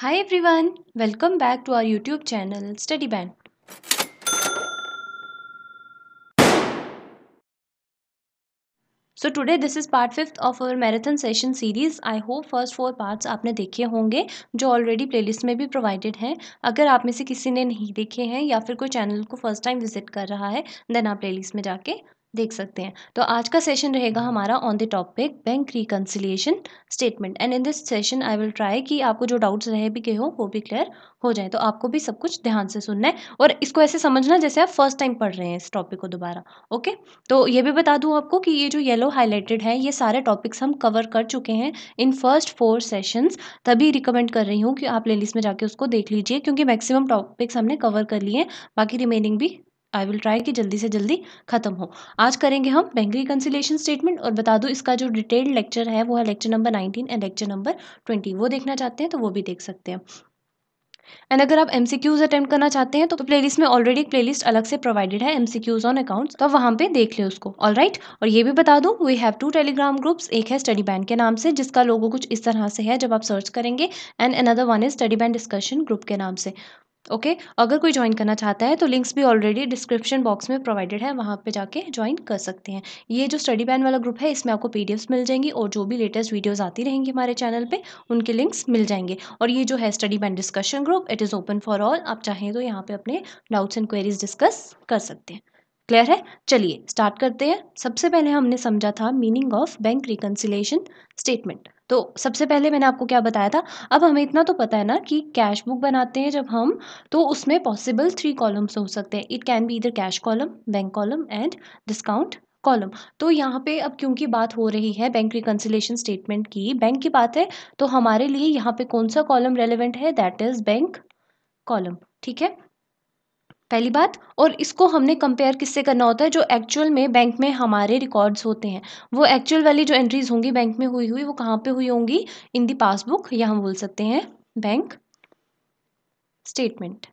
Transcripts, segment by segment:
Hi everyone welcome back to our YouTube channel Study Band so today this is part fifth of our marathon session series I hope first four parts आपने देखे होंगे जो already playlist में भी provided हैं अगर आप में से किसी ने नहीं देखे हैं या फिर कोई चैनल को फर्स्ट टाइम विजिट कर रहा है देन आप प्ले में जाके देख सकते हैं तो आज का सेशन रहेगा हम्म। हमारा on the topic bank reconciliation statement and in this session I will try कि आपको जो डाउट्स रहे भी गए हो वो भी क्लियर हो जाए तो आपको भी सब कुछ ध्यान से सुनना है और इसको ऐसे समझना जैसे आप फर्स्ट टाइम पढ़ रहे हैं इस टॉपिक को दोबारा ओके तो ये भी बता दूँ आपको कि ये जो येलो हाईलाइटेड है ये सारे टॉपिक्स हम कवर कर चुके हैं इन फर्स्ट फोर सेशंस तभी रिकमेंड कर रही हूँ कि आप प्ले में जाके उसको देख लीजिए क्योंकि मैक्सिमम टॉपिक्स हमने कवर कर लिए बाकी रिमेनिंग भी आई विल ट्राई कि जल्दी से जल्दी खत्म हो आज करेंगे हम बैंक रिकन्सिलेशन स्टेटमेंट और बता दूँ इसका जो डिटेल्ड लेक्चर है वो है lecture number nineteen and lecture number twenty वो देखना चाहते हैं तो वो भी देख सकते हैं एंड अगर आप एम सी क्यूज अटेम्प्ट करना चाहते हैं तो प्लेलिस्ट में ऑलरेडी एक प्लेलिस्ट अलग से प्रोवाइडेड है M C Qs on accounts तो वहाँ पे देख ले उसको ऑल राइट right? और ये भी बता दूँ we have two Telegram groups एक है स्टडी बैंड के नाम से जिसका लोगो कुछ इस तरह से है जब आप सर्च करेंगे and another one is Study Band discussion group के नाम से ओके अगर कोई ज्वाइन करना चाहता है तो लिंक्स भी ऑलरेडी डिस्क्रिप्शन बॉक्स में प्रोवाइडेड है वहाँ पे जाके ज्वाइन कर सकते हैं ये जो स्टडी बैन वाला ग्रुप है इसमें आपको पी मिल जाएंगी और जो भी लेटेस्ट वीडियोस आती रहेंगी हमारे चैनल पे उनके लिंक्स मिल जाएंगे और ये जो है Study Band discussion group it is open for all आप चाहें तो यहाँ पर अपने डाउट्स एंड क्वेरीज डिस्कस कर सकते हैं क्लियर है चलिए स्टार्ट करते हैं सबसे पहले हमने समझा था meaning of bank reconciliation statement तो सबसे पहले मैंने आपको क्या बताया था अब हमें इतना तो पता है ना कि कैश बुक बनाते हैं जब हम तो उसमें पॉसिबल थ्री कॉलम्स हो सकते हैं इट कैन बी इधर cash column bank column and discount column तो यहाँ पे अब क्योंकि बात हो रही है बैंक रिकन्सिलेशन स्टेटमेंट की बैंक की बात है तो हमारे लिए यहाँ पे कौन सा कॉलम रेलिवेंट है दैट इज़ बैंक कॉलम ठीक है पहली बात और इसको हमने कंपेयर किससे करना होता है जो एक्चुअल में बैंक में हमारे रिकॉर्ड्स होते हैं वो एक्चुअल वाली जो एंट्रीज होंगी बैंक में हुई हुई वो कहाँ पे हुई होंगी इन दी पासबुक या हम बोल सकते हैं बैंक स्टेटमेंट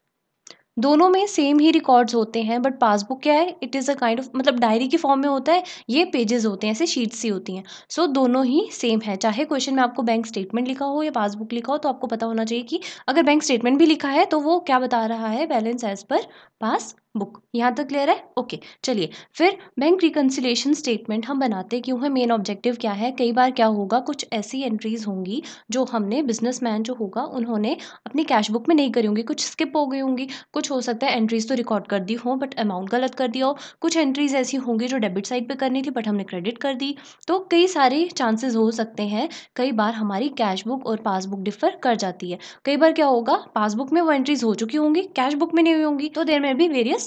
दोनों में सेम ही रिकॉर्ड्स होते हैं बट पासबुक क्या है it is a kind of मतलब डायरी के फॉर्म में होता है ये पेजेस होते हैं ऐसे शीट्स ही होती हैं सो so, दोनों ही सेम है चाहे क्वेश्चन में आपको बैंक स्टेटमेंट लिखा हो या पासबुक लिखा हो तो आपको पता होना चाहिए कि अगर बैंक स्टेटमेंट भी लिखा है तो वो क्या बता रहा है बैलेंस एज पर पास बुक यहाँ तक क्लियर है ओके चलिए फिर बैंक रिकन्सिलेशन स्टेटमेंट हम बनाते क्यों है मेन ऑब्जेक्टिव क्या है कई बार क्या होगा कुछ ऐसी एंट्रीज होंगी जो हमने बिजनेसमैन जो होगा उन्होंने अपनी कैश बुक में नहीं करी होंगी कुछ स्किप हो गई होंगी कुछ हो सकता है एंट्रीज तो रिकॉर्ड कर दी हो बट अमाउंट गलत कर दिया हो कुछ एंट्रीज ऐसी होंगी जो डेबिट साइड पर करनी थी बट हमने क्रेडिट कर दी तो कई सारे चांसेस हो सकते हैं कई बार हमारी कैश बुक और पासबुक डिफर कर जाती है कई बार क्या होगा पासबुक में वो एंट्रीज हो चुकी होंगी कैश बुक में नहीं हुई होंगी तो देर में भी वेरियस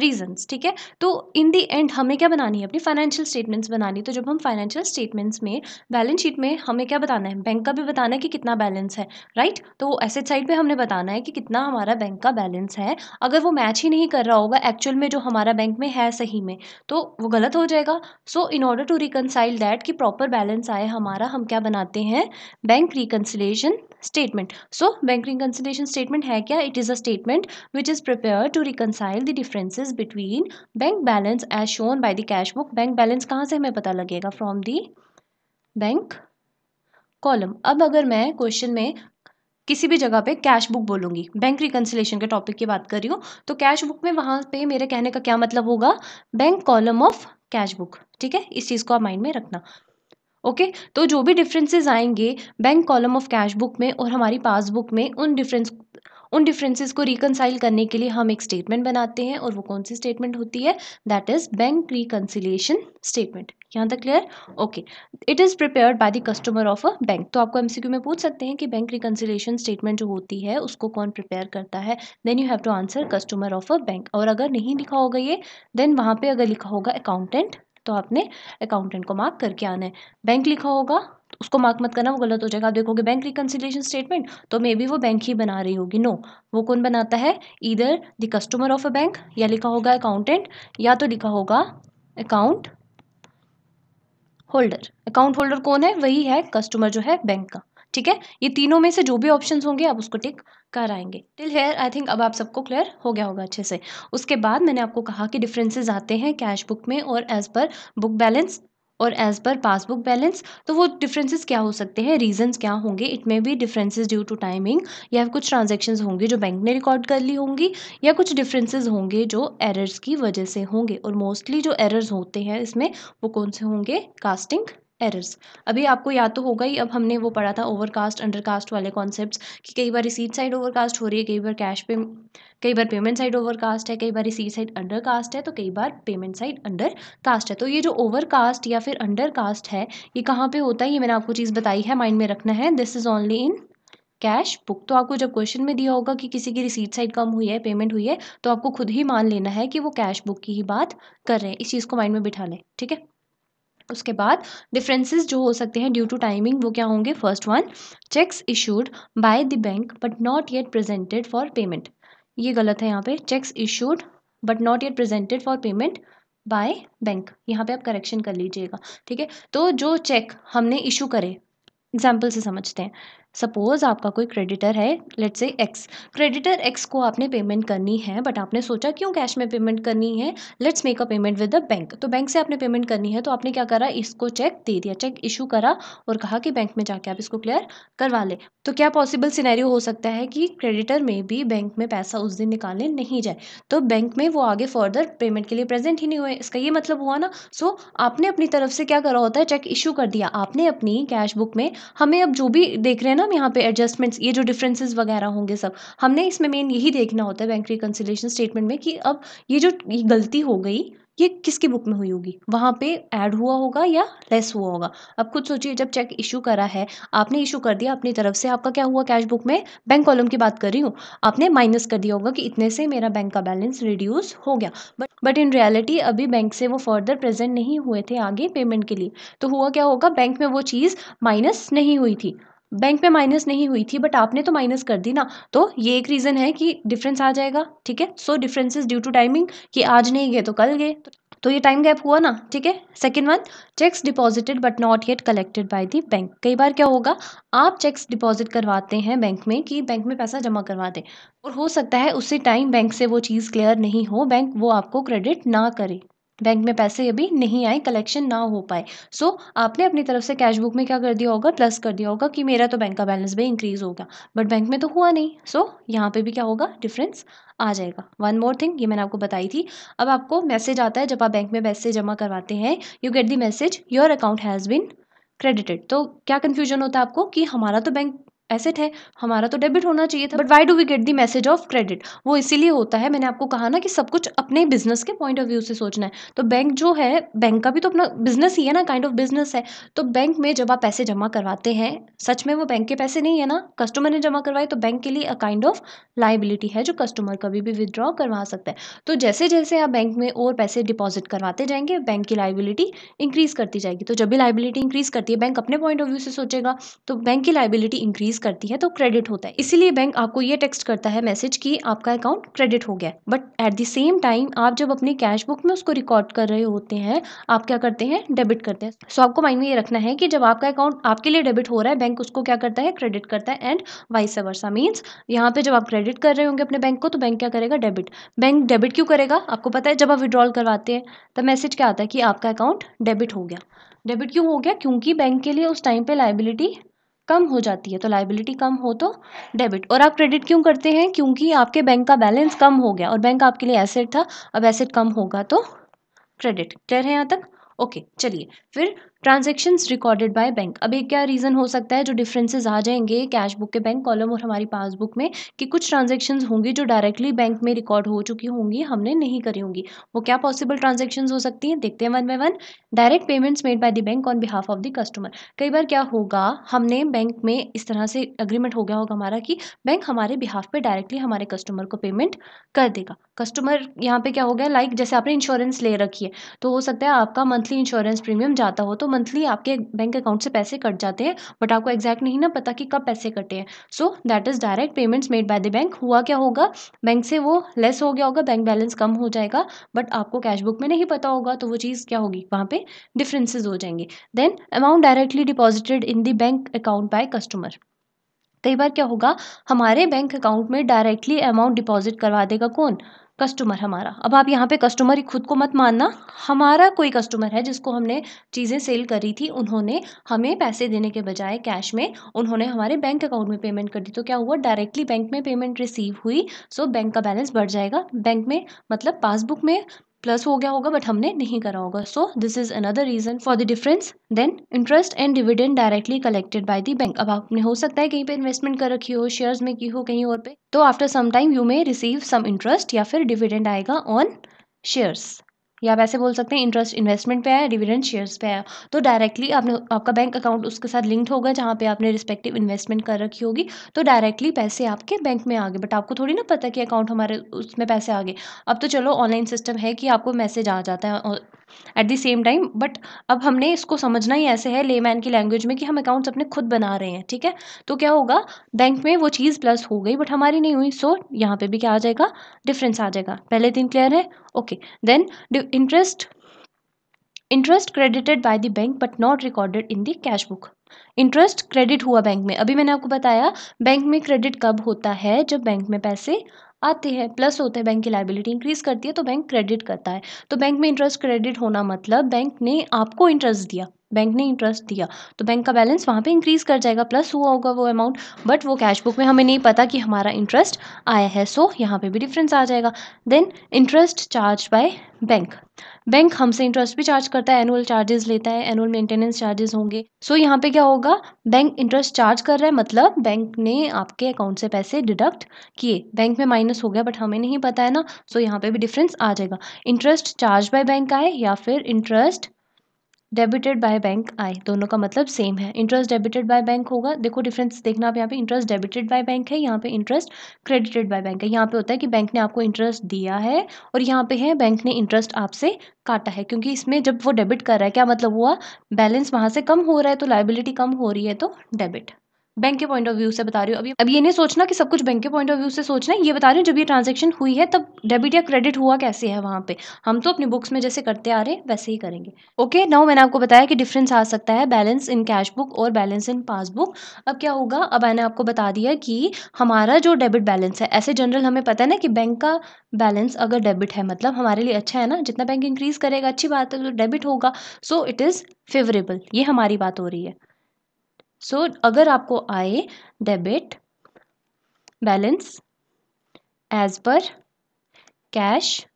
रीजंस ठीक है तो इन दी एंड हमें क्या बनानी है अपनी फाइनेंशियल स्टेटमेंट्स बनानी तो जब हम फाइनेंशियल स्टेटमेंट्स में बैलेंस शीट में हमें क्या बताना है बैंक का भी बताना है कि कितना बैलेंस है राइट तो एसेट साइड पे हमने बताना है कि कितना हमारा बैंक का बैलेंस है अगर वो मैच ही नहीं कर रहा होगा एक्चुअल में जो हमारा बैंक में है सही में तो वो गलत हो जाएगा so in order to reconcile that कि प्रॉपर बैलेंस आए हमारा हम क्या बनाते हैं bank reconciliation statement so bank reconciliation statement है क्या it is a statement which is prepare to reconcile the differences differences between bank balance as shown by the cash book bank balance कहाँ से हमें पता लगेगा फ्रॉम दी बैंक कॉलम अब अगर मैं क्वेश्चन में किसी भी जगह पे कैश बुक बोलूंगी बैंक रिकन्सिलेशन के टॉपिक की बात कर रही हूँ तो कैश बुक में वहां पे मेरे कहने का क्या मतलब होगा bank column of cash book ठीक है इस चीज़ को आप माइंड में रखना ओके okay? तो जो भी डिफरेंसेस आएंगे bank column of cash book में और हमारी पासबुक में उन डिफरेंस उन डिफरेंसेस को रिकनसाइल करने के लिए हम एक स्टेटमेंट बनाते हैं और वो कौन सी स्टेटमेंट होती है that is bank reconciliation statement यहाँ तक clear okay it is prepared by the customer of a bank तो आपको एमसीक्यू में पूछ सकते हैं कि बैंक रिकनसिलेशन स्टेटमेंट जो होती है उसको कौन प्रिपेयर करता है then you have to answer customer of a bank और अगर नहीं लिखा होगा ये देन वहाँ पे अगर लिखा होगा अकाउंटेंट तो आपने अकाउंटेंट को मार्क करके आना है बैंक लिखा होगा उसको मार्क मत करना वो गलत हो जाएगा आप देखोगे बैंक रिकन्सिलेशन स्टेटमेंट तो मे बी वो बैंक ही बना रही होगी नो no. वो कौन बनाता है इधर the customer of a bank या लिखा होगा अकाउंटेंट या तो लिखा होगा अकाउंट होल्डर अकाउंट होल्डर कौन है वही है कस्टमर जो है बैंक का ठीक है ये तीनों में से जो भी ऑप्शंस होंगे आप उसको टिक कराएंगे टिल हेयर आई थिंक अब आप सबको क्लियर हो गया होगा अच्छे से उसके बाद मैंने आपको कहा कि डिफरेंसेस आते हैं कैश बुक में और एज पर बुक बैलेंस और एज़ पर पासबुक बैलेंस तो वो डिफरेंसेस क्या हो सकते हैं रीजंस क्या होंगे it may be differences due to timing या कुछ ट्रांजेक्शन्स होंगे जो बैंक ने रिकॉर्ड कर ली होंगी या कुछ डिफरेंसेस होंगे जो एरर्स की वजह से होंगे और मोस्टली जो एरर्स होते हैं इसमें वो कौन से होंगे कास्टिंग एरर्स अभी आपको याद तो होगा ही अब हमने वो पढ़ा था ओवरकास्ट अंडरकास्ट वाले कॉन्सेप्ट कि कई बार रिसीट साइड ओवरकास्ट हो रही है कई बार कैश पे कई बार पेमेंट साइड ओवरकास्ट है कई बार रिसीट साइड अंडरकास्ट है तो कई बार पेमेंट साइड अंडरकास्ट है तो ये जो ओवरकास्ट या फिर अंडरकास्ट है ये कहाँ पे होता है ये मैंने आपको चीज़ बताई है माइंड में रखना है this is only in cash book तो आपको जब क्वेश्चन में दिया होगा कि किसी की रिसीट साइड कम हुई है पेमेंट हुई है तो आपको खुद ही मान लेना है कि वो कैश बुक की ही बात कर रहे हैं इस चीज़ को माइंड में बिठा लें ठीक है उसके बाद डिफरेंसेस जो हो सकते हैं ड्यू टू टाइमिंग वो क्या होंगे first one cheques issued by the bank but not yet presented for payment ये गलत है यहाँ पे cheques issued but not yet presented for payment by bank यहाँ पे आप करेक्शन कर लीजिएगा ठीक है तो जो चेक हमने इशू करे एग्जाम्पल से समझते हैं सपोज़ आपका कोई क्रेडिटर है लेट से एक्स क्रेडिटर एक्स को आपने पेमेंट करनी है बट आपने सोचा क्यों कैश में पेमेंट करनी है let's make a payment with the bank तो बैंक से आपने पेमेंट करनी है तो आपने क्या करा इसको चेक दे दिया चेक इशू करा और कहा कि बैंक में जाके आप इसको क्लियर करवा ले तो क्या पॉसिबल सिनेरियो हो सकता है कि क्रेडिटर में भी बैंक में पैसा उस दिन निकालने नहीं जाए तो बैंक में वो आगे फर्दर पेमेंट के लिए प्रेजेंट ही नहीं हुए इसका ये मतलब हुआ ना सो so, आपने अपनी तरफ से क्या करा होता है चेक इशू कर दिया आपने अपनी कैश बुक में हमें अब जो भी देख रहे हैं ना हम यहाँ पे एडजस्टमेंट्स ये जो डिफरेंसेस वगैरह होंगे सब हमने इसमें मेन यही देखना होता है बैंक रिकन्सिलेशन स्टेटमेंट में कि अब ये जो ये गलती हो गई ये किसकी बुक में हुई होगी वहाँ पे ऐड हुआ होगा या लेस हुआ होगा अब खुद सोचिए जब चेक इशू करा है आपने इशू कर दिया अपनी तरफ से आपका क्या हुआ कैश बुक में बैंक कॉलम की बात कर रही हूँ आपने माइनस कर दिया होगा कि इतने से मेरा बैंक का बैलेंस रिड्यूस हो गया बट बट इन रियलिटी अभी बैंक से वो फर्दर प्रेजेंट नहीं हुए थे आगे पेमेंट के लिए तो हुआ क्या होगा बैंक में वो चीज़ माइनस नहीं हुई थी बैंक में माइनस नहीं हुई थी बट आपने तो माइनस कर दी ना तो ये एक रीज़न है कि डिफरेंस आ जाएगा ठीक है so difference is due to timing कि आज नहीं गए तो कल गए तो ये टाइम गैप हुआ ना ठीक है second one cheques deposited but not yet collected by the bank कई बार क्या होगा आप चेक्स डिपॉजिट करवाते हैं बैंक में कि बैंक में पैसा जमा करवा दें और हो सकता है उसी टाइम बैंक से वो चीज़ क्लियर नहीं हो बैंक वो आपको क्रेडिट ना करे बैंक में पैसे अभी नहीं आए कलेक्शन ना हो पाए सो आपने अपनी तरफ से कैश बुक में क्या कर दिया होगा प्लस कर दिया होगा कि मेरा तो बैंक का बैलेंस भी इंक्रीज़ हो गया बट बैंक में तो हुआ नहीं सो so, यहाँ पे भी क्या होगा डिफरेंस आ जाएगा वन मोर थिंग ये मैंने आपको बताई थी अब आपको मैसेज आता है जब आप बैंक में पैसे जमा करवाते हैं you get the message your account has been credited तो क्या कन्फ्यूजन होता है आपको कि हमारा तो बैंक एसेट है हमारा तो डेबिट होना चाहिए था but why do we get the message of credit वो इसीलिए होता है मैंने आपको कहा ना कि सब कुछ अपने बिजनेस के पॉइंट ऑफ व्यू से सोचना है तो बैंक जो है बैंक का भी तो अपना बिजनेस ही है ना काइंड ऑफ बिजनेस है तो बैंक में जब आप पैसे जमा करवाते हैं सच में वो बैंक के पैसे नहीं है ना कस्टमर ने जमा करवाए तो बैंक के लिए अ काइंड ऑफ लाइबिलिटी है जो कस्टमर कभी भी विदड्रॉ करवा सकता है तो जैसे जैसे आप बैंक में और पैसे डिपॉजिट करवाते जाएंगे बैंक की लाइबिलिटी इंक्रीज करती जाएगी तो जब भी लाइबिलिटी इंक्रीज करती है बैंक अपने पॉइंट ऑफ व्यू से सोचेगा तो बैंक की लाइबिलिटी इंक्रीज करती है तो क्रेडिट होता है इसीलिए बैंक आपको ये टेक्स्ट करता है मैसेज कि आपका अकाउंट क्रेडिट हो गया but at the same time आप जब अपनी कैश बुक में उसको रिकॉर्ड कर रहे होते हैं आप क्या करते हैं डेबिट करते हैं सो so, आपको माइंड में ये रखना है कि जब आपका अकाउंट आपके लिए डेबिट हो रहा है बैंक उसको क्या करता है क्रेडिट करता है एंड वाइस वर्सा मीन्स यहाँ पे जब आप क्रेडिट कर रहे होंगे अपने बैंक को तो बैंक क्या करेगा डेबिट बैंक डेबिट क्यों करेगा आपको पता है जब आप विड्रॉल करवाते हैं तब मैसेज क्या आता है कि आपका अकाउंट डेबिट हो गया डेबिट क्यों हो गया क्योंकि बैंक के लिए उस टाइम पे लाइबिलिटी कम हो जाती है तो लाइबिलिटी कम हो तो डेबिट और आप क्रेडिट क्यों करते हैं क्योंकि आपके बैंक का बैलेंस कम हो गया और बैंक आपके लिए एसेट था अब एसेट कम होगा तो क्रेडिट क्लियर है यहाँ तक ओके चलिए फिर ट्रांजेक्शन्स रिकॉर्डेड बाय बैंक अब एक क्या रीज़न हो सकता है जो डिफरेंसेस आ जाएंगे कैश बुक के बैंक कॉलम और हमारी पासबुक में कि कुछ ट्रांजेक्शन्स होंगी जो डायरेक्टली बैंक में रिकॉर्ड हो चुकी होंगी हमने नहीं करी होंगी वो क्या पॉसिबल ट्रांजेक्शन्स हो सकती हैं देखते हैं one by one direct payments made by the bank on behalf of the customer कई बार क्या होगा हमने बैंक में इस तरह से अग्रीमेंट हो गया होगा हमारा कि बैंक हमारे बिहाफ पे डायरेक्टली हमारे कस्टमर को पेमेंट कर देगा कस्टमर यहाँ पे क्या हो गया लाइक like, जैसे आपने इंश्योरेंस ले रखी है तो हो सकता है आपका मंथली इंश्योरेंस प्रीमियम जाता हो तो मंथली आपके बैंक अकाउंट से पैसे कट जाते हैं बट आपको एग्जैक्ट नहीं ना पता कि कब पैसे कटे हैं so that is direct payments made by the bank हुआ क्या होगा बैंक से वो लेस हो गया होगा बैंक बैलेंस कम हो जाएगा बट आपको कैश बुक में नहीं पता होगा तो वो चीज़ क्या होगी वहाँ पे डिफरेंसेस हो जाएंगे then amount directly deposited in the bank account by customer कई बार क्या होगा हमारे बैंक अकाउंट में डायरेक्टली अमाउंट डिपॉजिट करवा देगा कौन कस्टमर हमारा अब आप यहाँ पे कस्टमर ही खुद को मत मानना हमारा कोई कस्टमर है जिसको हमने चीज़ें सेल करी थी उन्होंने हमें पैसे देने के बजाय कैश में उन्होंने हमारे बैंक अकाउंट में पेमेंट कर दी तो क्या हुआ डायरेक्टली बैंक में पेमेंट रिसीव हुई सो बैंक का बैलेंस बढ़ जाएगा बैंक में मतलब पासबुक में प्लस हो गया होगा बट हमने नहीं करा होगा so this is another reason for the difference then interest and dividend directly collected by the bank अब आपने हो सकता है कहीं पे इन्वेस्टमेंट कर रखी हो शेयर्स में की हो कहीं और पे तो after some time you may receive some interest या फिर डिविडेंड आएगा ऑन शेयर्स या आप ऐसे बोल सकते हैं इंटरेस्ट इन्वेस्टमेंट पे आया डिविडेंड शेयर्स पे है तो डायरेक्टली आपने आपका बैंक अकाउंट उसके साथ लिंक्ड होगा जहाँ पे आपने रिस्पेक्टिव इन्वेस्टमेंट कर रखी होगी तो डायरेक्टली पैसे आपके बैंक में आ गए बट आपको थोड़ी ना पता कि अकाउंट हमारे उसमें पैसे आ गए अब तो चलो ऑनलाइन सिस्टम है कि आपको मैसेज आ जाता है at the same time but अब हमने इसको समझना ही ऐसे है लेमैन की लैंग्वेज में कि हम अकाउंट्स अपने खुद बना रहे हैं ठीक है तो क्या होगा बैंक में वो चीज़ प्लस हो गई बट हमारी नहीं हुई सो so, यहाँ पे भी क्या आ जाएगा डिफरेंस आ जाएगा पहले दिन क्लियर है okay then interest interest credited by the bank but not recorded in the cash book interest credit हुआ बैंक में अभी मैंने आपको बताया बैंक में क्रेडिट कब होता है जब बैंक में पैसे आते हैं प्लस होते हैं बैंक की लाइबिलिटी इंक्रीज़ करती है तो बैंक क्रेडिट करता है तो बैंक में इंटरेस्ट क्रेडिट होना मतलब बैंक ने आपको इंटरेस्ट दिया बैंक ने इंटरेस्ट दिया तो बैंक का बैलेंस वहाँ पे इंक्रीज़ कर जाएगा प्लस हुआ होगा वो अमाउंट बट वो कैश बुक में हमें नहीं पता कि हमारा इंटरेस्ट आया है सो so, यहाँ पे भी डिफरेंस आ जाएगा then interest charge by bank bank हमसे इंटरेस्ट भी चार्ज करता है एनुअल चार्जेस लेता है एनुअल मेंटेनेंस चार्जेस होंगे सो so, यहाँ पे क्या होगा बैंक इंटरेस्ट चार्ज कर रहा है मतलब बैंक ने आपके अकाउंट से पैसे डिडक्ट किए बैंक में माइनस हो गया बट हमें नहीं पता है ना सो so, यहाँ पे भी डिफरेंस आ जाएगा इंटरेस्ट चार्ज बाय बैंक का है या फिर इंटरेस्ट डेबिटेड बाय बैंक आए दोनों का मतलब सेम है इंटरेस्ट डेबिटेड बाय बैंक होगा देखो डिफरेंस देखना आप यहाँ पे इंटरेस्ट डेबिटेड बाय बैंक है यहाँ पे इंटरेस्ट क्रेडिटेड बाय बैंक है यहाँ पे होता है कि बैंक ने आपको इंटरेस्ट दिया है और यहाँ पे है बैंक ने इंटरेस्ट आपसे काटा है क्योंकि इसमें जब वो डेबिट कर रहा है क्या मतलब हुआ बैलेंस वहाँ से कम हो रहा है तो लाइबिलिटी कम हो रही है तो डेबिट बैंक के पॉइंट ऑफ व्यू से बता रही हूँ अभी अब ये नहीं सोचना कि सब कुछ बैंक के पॉइंट ऑफ व्यू से सोचना है ये बता रही हूँ जब ये ट्रांजेक्शन हुई है तब डेबिट या क्रेडिट हुआ कैसे है वहाँ पे हम तो अपनी बुक्स में जैसे करते आ रहे हैं वैसे ही करेंगे ओके नाउ मैंने आपको बताया कि डिफरेंस आ सकता है बैलेंस इन कैश बुक और बैलेंस इन पासबुक अब क्या होगा अब मैंने आपको बता दिया कि हमारा जो डेबिट बैलेंस है ऐसे जनरल हमें पता है ना कि बैंक का बैलेंस अगर डेबिट है मतलब हमारे लिए अच्छा है ना जितना बैंक इंक्रीज करेगा अच्छी बात है तो डेबिट होगा सो इट इज़ फेवरेबल ये हमारी बात हो रही है सो so, अगर आपको आए डेबिट बैलेंस एज पर कैश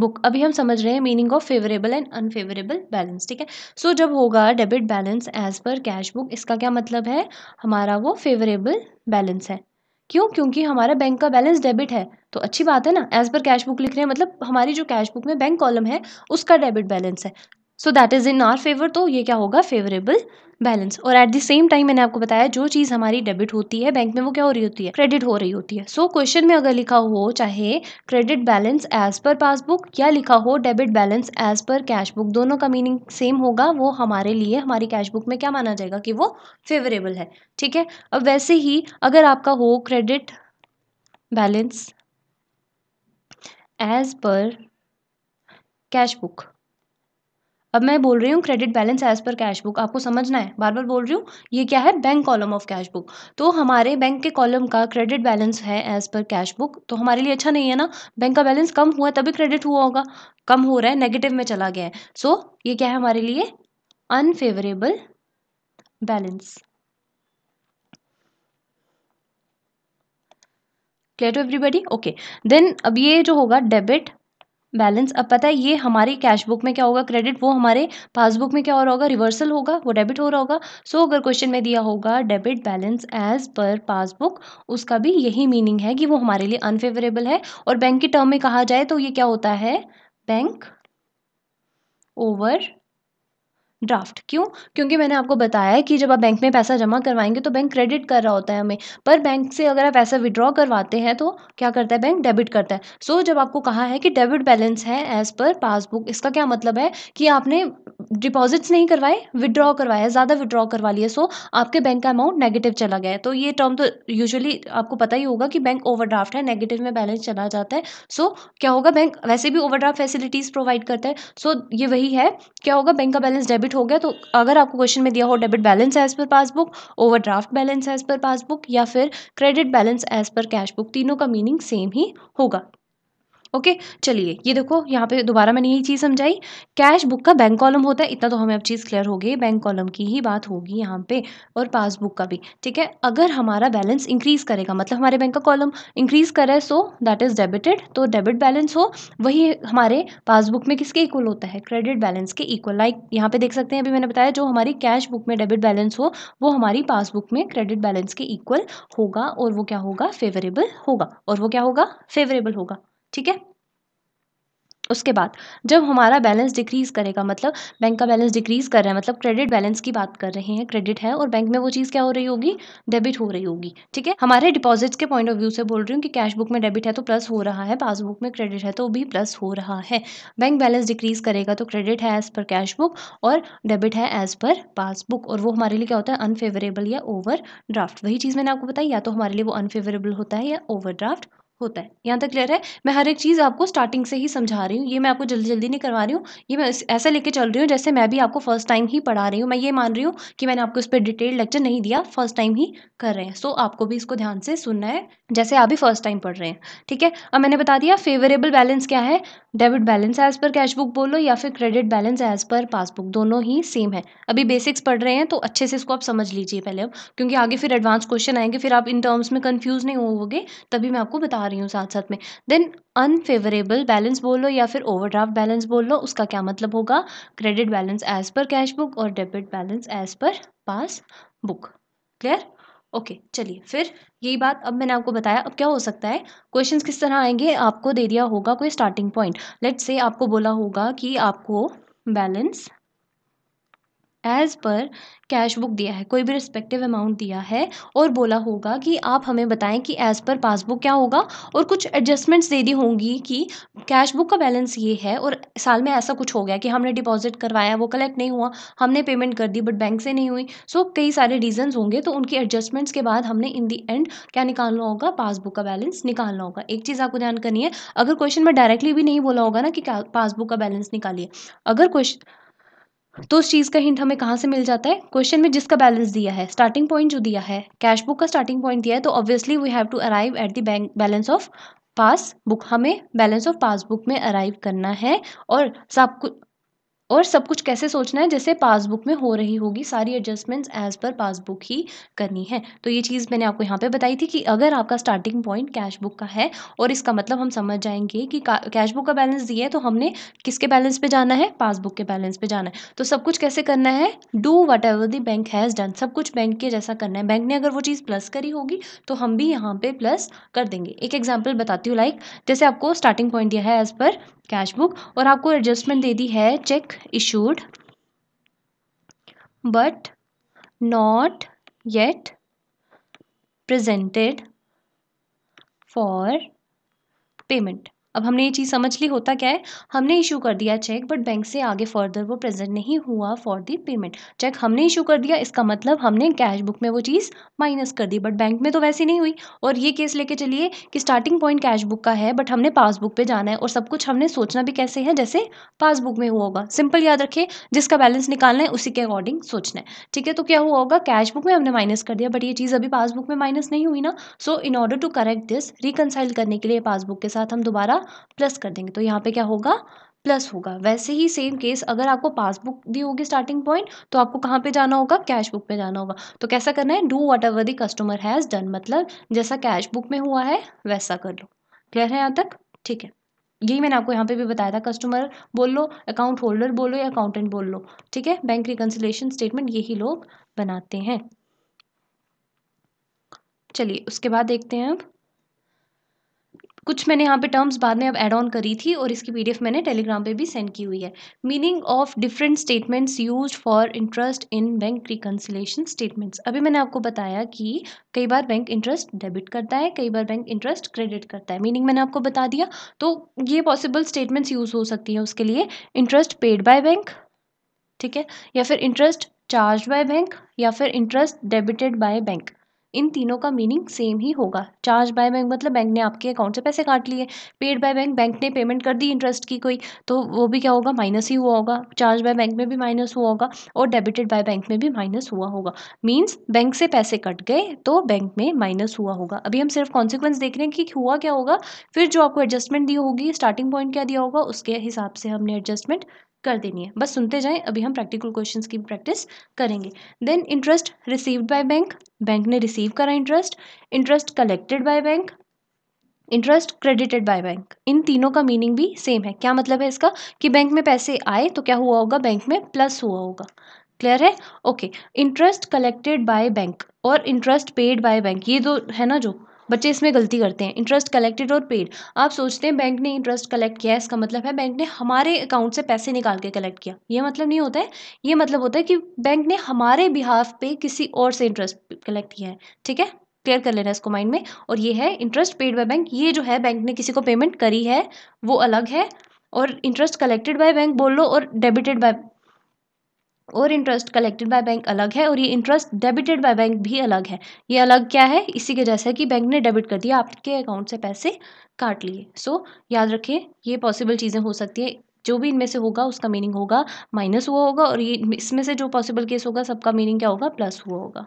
बुक अभी हम समझ रहे हैं meaning of favourable and unfavourable balance ठीक है सो so, जब होगा डेबिट बैलेंस एज पर कैश बुक इसका क्या मतलब है हमारा वो फेवरेबल बैलेंस है क्यों क्योंकि हमारा बैंक का बैलेंस डेबिट है तो अच्छी बात है ना एज पर कैश बुक लिख रहे हैं मतलब हमारी जो कैश बुक में बैंक कॉलम है उसका डेबिट बैलेंस है so that is in our favour तो ये क्या होगा फेवरेबल बैलेंस और एट द सेम टाइम मैंने आपको बताया जो चीज़ हमारी डेबिट होती है बैंक में वो क्या हो रही होती है क्रेडिट हो रही होती है सो so, क्वेश्चन में अगर लिखा हो चाहे credit balance as per passbook या लिखा हो डेबिट बैलेंस एज पर कैश बुक दोनों का मीनिंग सेम होगा वो हमारे लिए हमारी कैश बुक में क्या माना जाएगा कि वो फेवरेबल है ठीक है अब वैसे ही अगर आपका हो क्रेडिट बैलेंस एज पर कैश बुक अब मैं बोल रही हूँ क्रेडिट बैलेंस एज पर कैश बुक आपको समझना है बार बार बोल रही हूँ ये क्या है bank column of cash book तो हमारे बैंक के कॉलम का क्रेडिट बैलेंस है एज पर कैश बुक तो हमारे लिए अच्छा नहीं है ना बैंक का बैलेंस कम हुआ तभी क्रेडिट हुआ होगा कम हो रहा है नेगेटिव में चला गया है सो so, ये क्या है हमारे लिए unfavourable balance clear to everybody okay then अब ये जो होगा डेबिट बैलेंस अब पता है ये हमारे कैश बुक में क्या होगा क्रेडिट वो हमारे पासबुक में क्या हो रहा होगा रिवर्सल होगा वो डेबिट हो रहा होगा सो अगर क्वेश्चन में दिया होगा debit balance as per passbook उसका भी यही मीनिंग है कि वो हमारे लिए अनफेवरेबल है और बैंक के टर्म में कहा जाए तो ये क्या होता है बैंक ओवर ड्राफ्ट क्यों क्योंकि मैंने आपको बताया है कि जब आप बैंक में पैसा जमा करवाएंगे तो बैंक क्रेडिट कर रहा होता है हमें पर बैंक से अगर आप पैसा विड्रॉ करवाते हैं तो क्या करता है बैंक डेबिट करता है सो जब आपको कहा है कि डेबिट बैलेंस है एज़ पर पासबुक इसका क्या मतलब है कि आपने डिपॉजिट्स नहीं करवाए विड्रॉ करवाया ज़्यादा विड्रॉ करवा लिए सो आपके बैंक का अमाउंट नेगेटिव चला गया है तो ये टर्म तो यूजुअली आपको पता ही होगा कि बैंक ओवरड्राफ्ट है नेगेटिव में बैलेंस चला जाता है सो क्या होगा बैंक वैसे भी ओवरड्राफ्ट फैसिलिटीज़ प्रोवाइड करता है सो ये वही है क्या होगा बैंक का बैलेंस डेबिट डेबिट हो गया तो अगर आपको क्वेश्चन में दिया हो debit balance as per passbook overdraft balance as per passbook या फिर क्रेडिट बैलेंस एज पर कैश बुक तीनों का मीनिंग सेम ही होगा ओके चलिए ये देखो यहाँ पे दोबारा मैंने यही चीज़ समझाई कैश बुक का बैंक कॉलम होता है इतना तो हमें अब चीज़ क्लियर हो गई बैंक कॉलम की ही बात होगी यहाँ पे और पासबुक का भी ठीक है अगर हमारा बैलेंस इंक्रीज़ करेगा मतलब हमारे बैंक का कॉलम इंक्रीज़ करे सो दैट इज़ डेबिटेड तो डेबिट बैलेंस हो वही हमारे पासबुक में किसके इक्वल होता है क्रेडिट बैलेंस के इक्वल लाइक यहाँ पे देख सकते हैं अभी मैंने बताया जो हमारी कैश बुक में डेबिट बैलेंस हो वो हमारी पासबुक में क्रेडिट बैलेंस के इक्वल होगा और वो क्या होगा फेवरेबल होगा और वो क्या होगा फेवरेबल होगा ठीक है उसके बाद जब हमारा बैलेंस डिक्रीज़ करेगा मतलब बैंक का बैलेंस डिक्रीज़ कर रहा है मतलब क्रेडिट बैलेंस की बात कर रहे हैं क्रेडिट है और बैंक में वो चीज़ क्या हो रही होगी डेबिट हो रही होगी ठीक है हमारे डिपॉजिट्स के पॉइंट ऑफ व्यू से बोल रही हूँ कि कैश बुक में डेबिट है तो प्लस हो रहा है पासबुक में क्रेडिट है तो भी प्लस हो रहा है बैंक बैलेंस डिक्रीज़ करेगा तो क्रेडिट है एज़ पर कैश बुक और डेबिट है एज़ पर पासबुक और वो हमारे लिए क्या होता है अनफेवरेबल या ओवर ड्राफ्ट वही चीज़ मैंने आपको बताई या तो हमारे लिए वो अनफेवरेबल होता है या ओवर ड्राफ्ट होता है यहाँ तक क्लियर है मैं हर एक चीज़ आपको स्टार्टिंग से ही समझा रही हूँ ये मैं आपको जल्दी जल्दी नहीं करवा रही हूँ ये मैं ऐसा लेके चल रही हूँ जैसे मैं भी आपको फर्स्ट टाइम ही पढ़ा रही हूँ मैं ये मान रही हूँ कि मैंने आपको इस पर डिटेल लेक्चर नहीं दिया फर्स्ट टाइम ही कर रहे हैं सो आपको भी इसको ध्यान से सुनना है जैसे आप भी फर्स्ट टाइम पढ़ रहे हैं ठीक है अब मैंने बता दिया फेवरेबल बैलेंस क्या है डेबिट बैलेंस एज पर कैश बुक बोलो या फिर credit balance as per passbook दोनों ही सेम है अभी बेसिक्स पढ़ रहे हैं तो अच्छे से इसको आप समझ लीजिए पहले अब क्योंकि आगे फिर एडवांस क्वेश्चन आएंगे फिर आप इन टर्म्स में कन्फ्यूज नहीं होगे तभी मैं आपको बता पढ़ा रही हूँ साथ साथ में देन अनफेवरेबल बैलेंस बोल लो या फिर ओवरड्राफ्ट बैलेंस बोल लो उसका क्या मतलब होगा क्रेडिट बैलेंस एज पर कैश बुक और डेबिट बैलेंस एज पर पास बुक क्लियर ओके चलिए फिर यही बात अब मैंने आपको बताया अब क्या हो सकता है क्वेश्चंस किस तरह आएंगे आपको दे दिया होगा कोई स्टार्टिंग पॉइंट लेट्स से आपको बोला होगा कि आपको balance as per cash book दिया है कोई भी रिस्पेक्टिव अमाउंट दिया है और बोला होगा कि आप हमें बताएं कि एज़ पर पासबुक क्या होगा और कुछ एडजस्टमेंट्स दे दी होंगी कि कैश बुक का बैलेंस ये है और साल में ऐसा कुछ हो गया कि हमने डिपॉजिट करवाया वो कलेक्ट नहीं हुआ हमने पेमेंट कर दी बट बैंक से नहीं हुई सो so, कई सारे रीजन होंगे तो उनकी एडजस्टमेंट्स के बाद हमने इन दी एंड क्या निकालना होगा पासबुक का बैलेंस निकालना होगा एक चीज़ आपको ध्यान करनी है अगर क्वेश्चन में डायरेक्टली भी नहीं बोला होगा ना कि पासबुक का बैलेंस निकालिए अगर क्वेश्चन तो उस चीज़ का हिंट हमें कहाँ से मिल जाता है क्वेश्चन में जिसका बैलेंस दिया है स्टार्टिंग पॉइंट जो दिया है कैश बुक का स्टार्टिंग पॉइंट दिया है तो obviously we have to arrive at the bank balance of passbook हमें बैलेंस ऑफ पासबुक में अराइव करना है और सब कुछ और सब कुछ कैसे सोचना है जैसे पासबुक में हो रही होगी सारी एडजस्टमेंट्स एज़ पर पासबुक ही करनी है तो ये चीज़ मैंने आपको यहाँ पे बताई थी कि अगर आपका स्टार्टिंग पॉइंट कैश बुक का है और इसका मतलब हम समझ जाएंगे कि कैश बुक का बैलेंस दिया है तो हमने किसके बैलेंस पे जाना है पासबुक के बैलेंस पे जाना है तो सब कुछ कैसे करना है do whatever the bank has done सब कुछ बैंक के जैसा करना है बैंक ने अगर वो चीज़ प्लस करी होगी तो हम भी यहाँ पर प्लस कर देंगे एक एग्जाम्पल बताती हूँ लाइक जैसे आपको स्टार्टिंग पॉइंट दिया है एज़ पर कैश बुक और आपको एडजस्टमेंट दे दी है cheque issued but not yet presented for payment अब हमने ये चीज़ समझ ली होता क्या है हमने इशू कर दिया चेक बट बैंक से आगे फर्दर वो प्रेजेंट नहीं हुआ फॉर दी पेमेंट चेक हमने इशू कर दिया इसका मतलब हमने कैश बुक में वो चीज़ माइनस कर दी बट बैंक में तो वैसी नहीं हुई और ये केस लेके चलिए कि स्टार्टिंग पॉइंट कैश बुक का है बट हमने पासबुक पर जाना है और सब कुछ हमने सोचना भी कैसे है जैसे पासबुक में हुआ होगा सिंपल याद रखिए जिसका बैलेंस निकालना है उसी के अकॉर्डिंग सोचना है ठीक है तो क्या हुआ होगा कैश बुक में हमने माइनस कर दिया बट ये चीज़ अभी पासबुक में माइनस नहीं हुई ना so in order to correct this reconcile करने के लिए पासबुक के साथ हम दोबारा प्लस कर देंगे तो यहाँ पे क्या होगा प्लस होगा वैसे ही सेम केस अगर आपको पासबुक दी होगी स्टार्टिंग पॉइंट तो आपको कहाँ पे जाना होगा कैश बुक पे जाना होगा तो कैसा करना है do whatever the customer has done मतलब जैसा कैश बुक में हुआ है वैसा कर लो क्लियर है यहाँ तक ठीक है यही मैंने आपको यहाँ पे भी बताया था कस्टमर बोल लो अकाउंट होल्डर बोलो या अकाउंटेंट बोल लो ठीक है बैंक रिकन्सिलेशन स्टेटमेंट यही लोग बनाते हैं चलिए उसके बाद देखते हैं अब कुछ मैंने यहाँ पे टर्म्स बाद में अब एड ऑन करी थी और इसकी पीडीएफ मैंने टेलीग्राम पे भी सेंड की हुई है meaning of different statements use for interest in bank reconciliation statements अभी मैंने आपको बताया कि कई बार बैंक इंटरेस्ट डेबिट करता है कई बार बैंक इंटरेस्ट क्रेडिट करता है मीनिंग मैंने आपको बता दिया तो ये पॉसिबल स्टेटमेंट्स यूज़ हो सकती हैं उसके लिए इंटरेस्ट पेड बाय बैंक ठीक है या फिर इंटरेस्ट चार्ज बाय बैंक या फिर इंटरेस्ट डेबिटेड बाय बैंक इन तीनों का मीनिंग सेम ही होगा चार्ज बाय बैंक मतलब बैंक ने आपके अकाउंट से पैसे काट लिए पेड बाय बैंक बैंक ने पेमेंट कर दी इंटरेस्ट की कोई तो वो भी क्या होगा माइनस ही हुआ होगा चार्ज बाय बैंक में भी माइनस हुआ होगा और डेबिटेड बाय बैंक में भी माइनस हुआ होगा मीन्स बैंक से पैसे कट गए तो बैंक में माइनस हुआ होगा अभी हम सिर्फ कॉन्सिक्वेंस देख रहे हैं कि हुआ क्या होगा फिर जो आपको एडजस्टमेंट दी होगी स्टार्टिंग पॉइंट क्या दिया होगा उसके हिसाब से हमने एडजस्टमेंट कर देनी है बस सुनते जाएं अभी हम प्रैक्टिकल क्वेश्चन की प्रैक्टिस करेंगे then interest received by bank bank ने रिसीव करा interest interest collected by bank interest credited by bank इन तीनों का मीनिंग भी सेम है क्या मतलब है इसका कि बैंक में पैसे आए तो क्या हुआ होगा बैंक में प्लस हुआ होगा क्लियर है okay interest collected by bank और इंटरेस्ट पेड बाय बैंक ये दो है ना जो बच्चे इसमें गलती करते हैं इंटरेस्ट कलेक्टेड और पेड आप सोचते हैं बैंक ने इंटरेस्ट कलेक्ट किया है इसका मतलब है बैंक ने हमारे अकाउंट से पैसे निकाल के कलेक्ट किया ये मतलब नहीं होता है ये मतलब होता है कि बैंक ने हमारे बिहाफ पे किसी और से इंटरेस्ट कलेक्ट किया है ठीक है क्लियर कर लेना इसको माइंड में और ये है इंटरेस्ट पेड बाय बैंक ये जो है बैंक ने किसी को पेमेंट करी है वो अलग है और इंटरेस्ट कलेक्टेड बाय बैंक बोल लो और डेबिटेड बाय और इंटरेस्ट कलेक्टेड बाय बैंक अलग है और ये इंटरेस्ट डेबिटेड बाय बैंक भी अलग है ये अलग क्या है इसी के जैसा कि बैंक ने डेबिट कर दिया आपके अकाउंट से पैसे काट लिए सो so, याद रखिए ये पॉसिबल चीज़ें हो सकती है जो भी इनमें से होगा उसका मीनिंग होगा माइनस हुआ होगा और ये इसमें से जो पॉसिबल केस होगा सबका मीनिंग क्या होगा प्लस हुआ होगा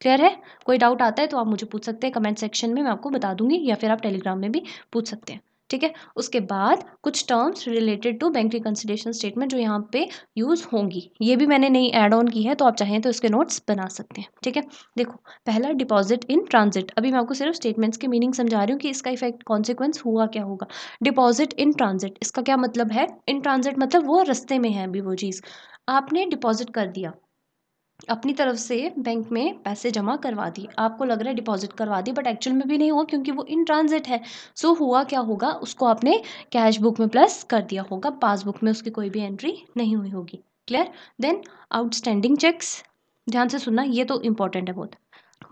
क्लियर है कोई डाउट आता है तो आप मुझे पूछ सकते हैं कमेंट सेक्शन में मैं आपको बता दूंगी या फिर आप टेलीग्राम में भी पूछ सकते हैं ठीक है उसके बाद कुछ terms related to bank reconciliation statement जो यहाँ पे यूज़ होंगी ये भी मैंने नई एड ऑन की है तो आप चाहें तो इसके नोट्स बना सकते हैं ठीक है देखो पहला डिपॉजिट इन ट्रांजिट अभी मैं आपको सिर्फ स्टेटमेंट्स की मीनिंग समझा रही हूँ कि इसका इफेक्ट कॉन्सिक्वेंस हुआ क्या होगा डिपॉजिट इन ट्रांजिट इसका क्या मतलब है इन ट्रांजिट मतलब वो रस्ते में है अभी वो चीज़ आपने डिपॉजिट कर दिया अपनी तरफ से बैंक में पैसे जमा करवा दिए आपको लग रहा है डिपॉजिट करवा दी बट एक्चुअल में भी नहीं हुआ क्योंकि वो इन ट्रांजिट है सो so, हुआ क्या होगा उसको आपने कैश बुक में प्लस कर दिया होगा पासबुक में उसकी कोई भी एंट्री नहीं हुई होगी क्लियर देन आउटस्टैंडिंग चेक्स ध्यान से सुनना ये तो इंपॉर्टेंट है बहुत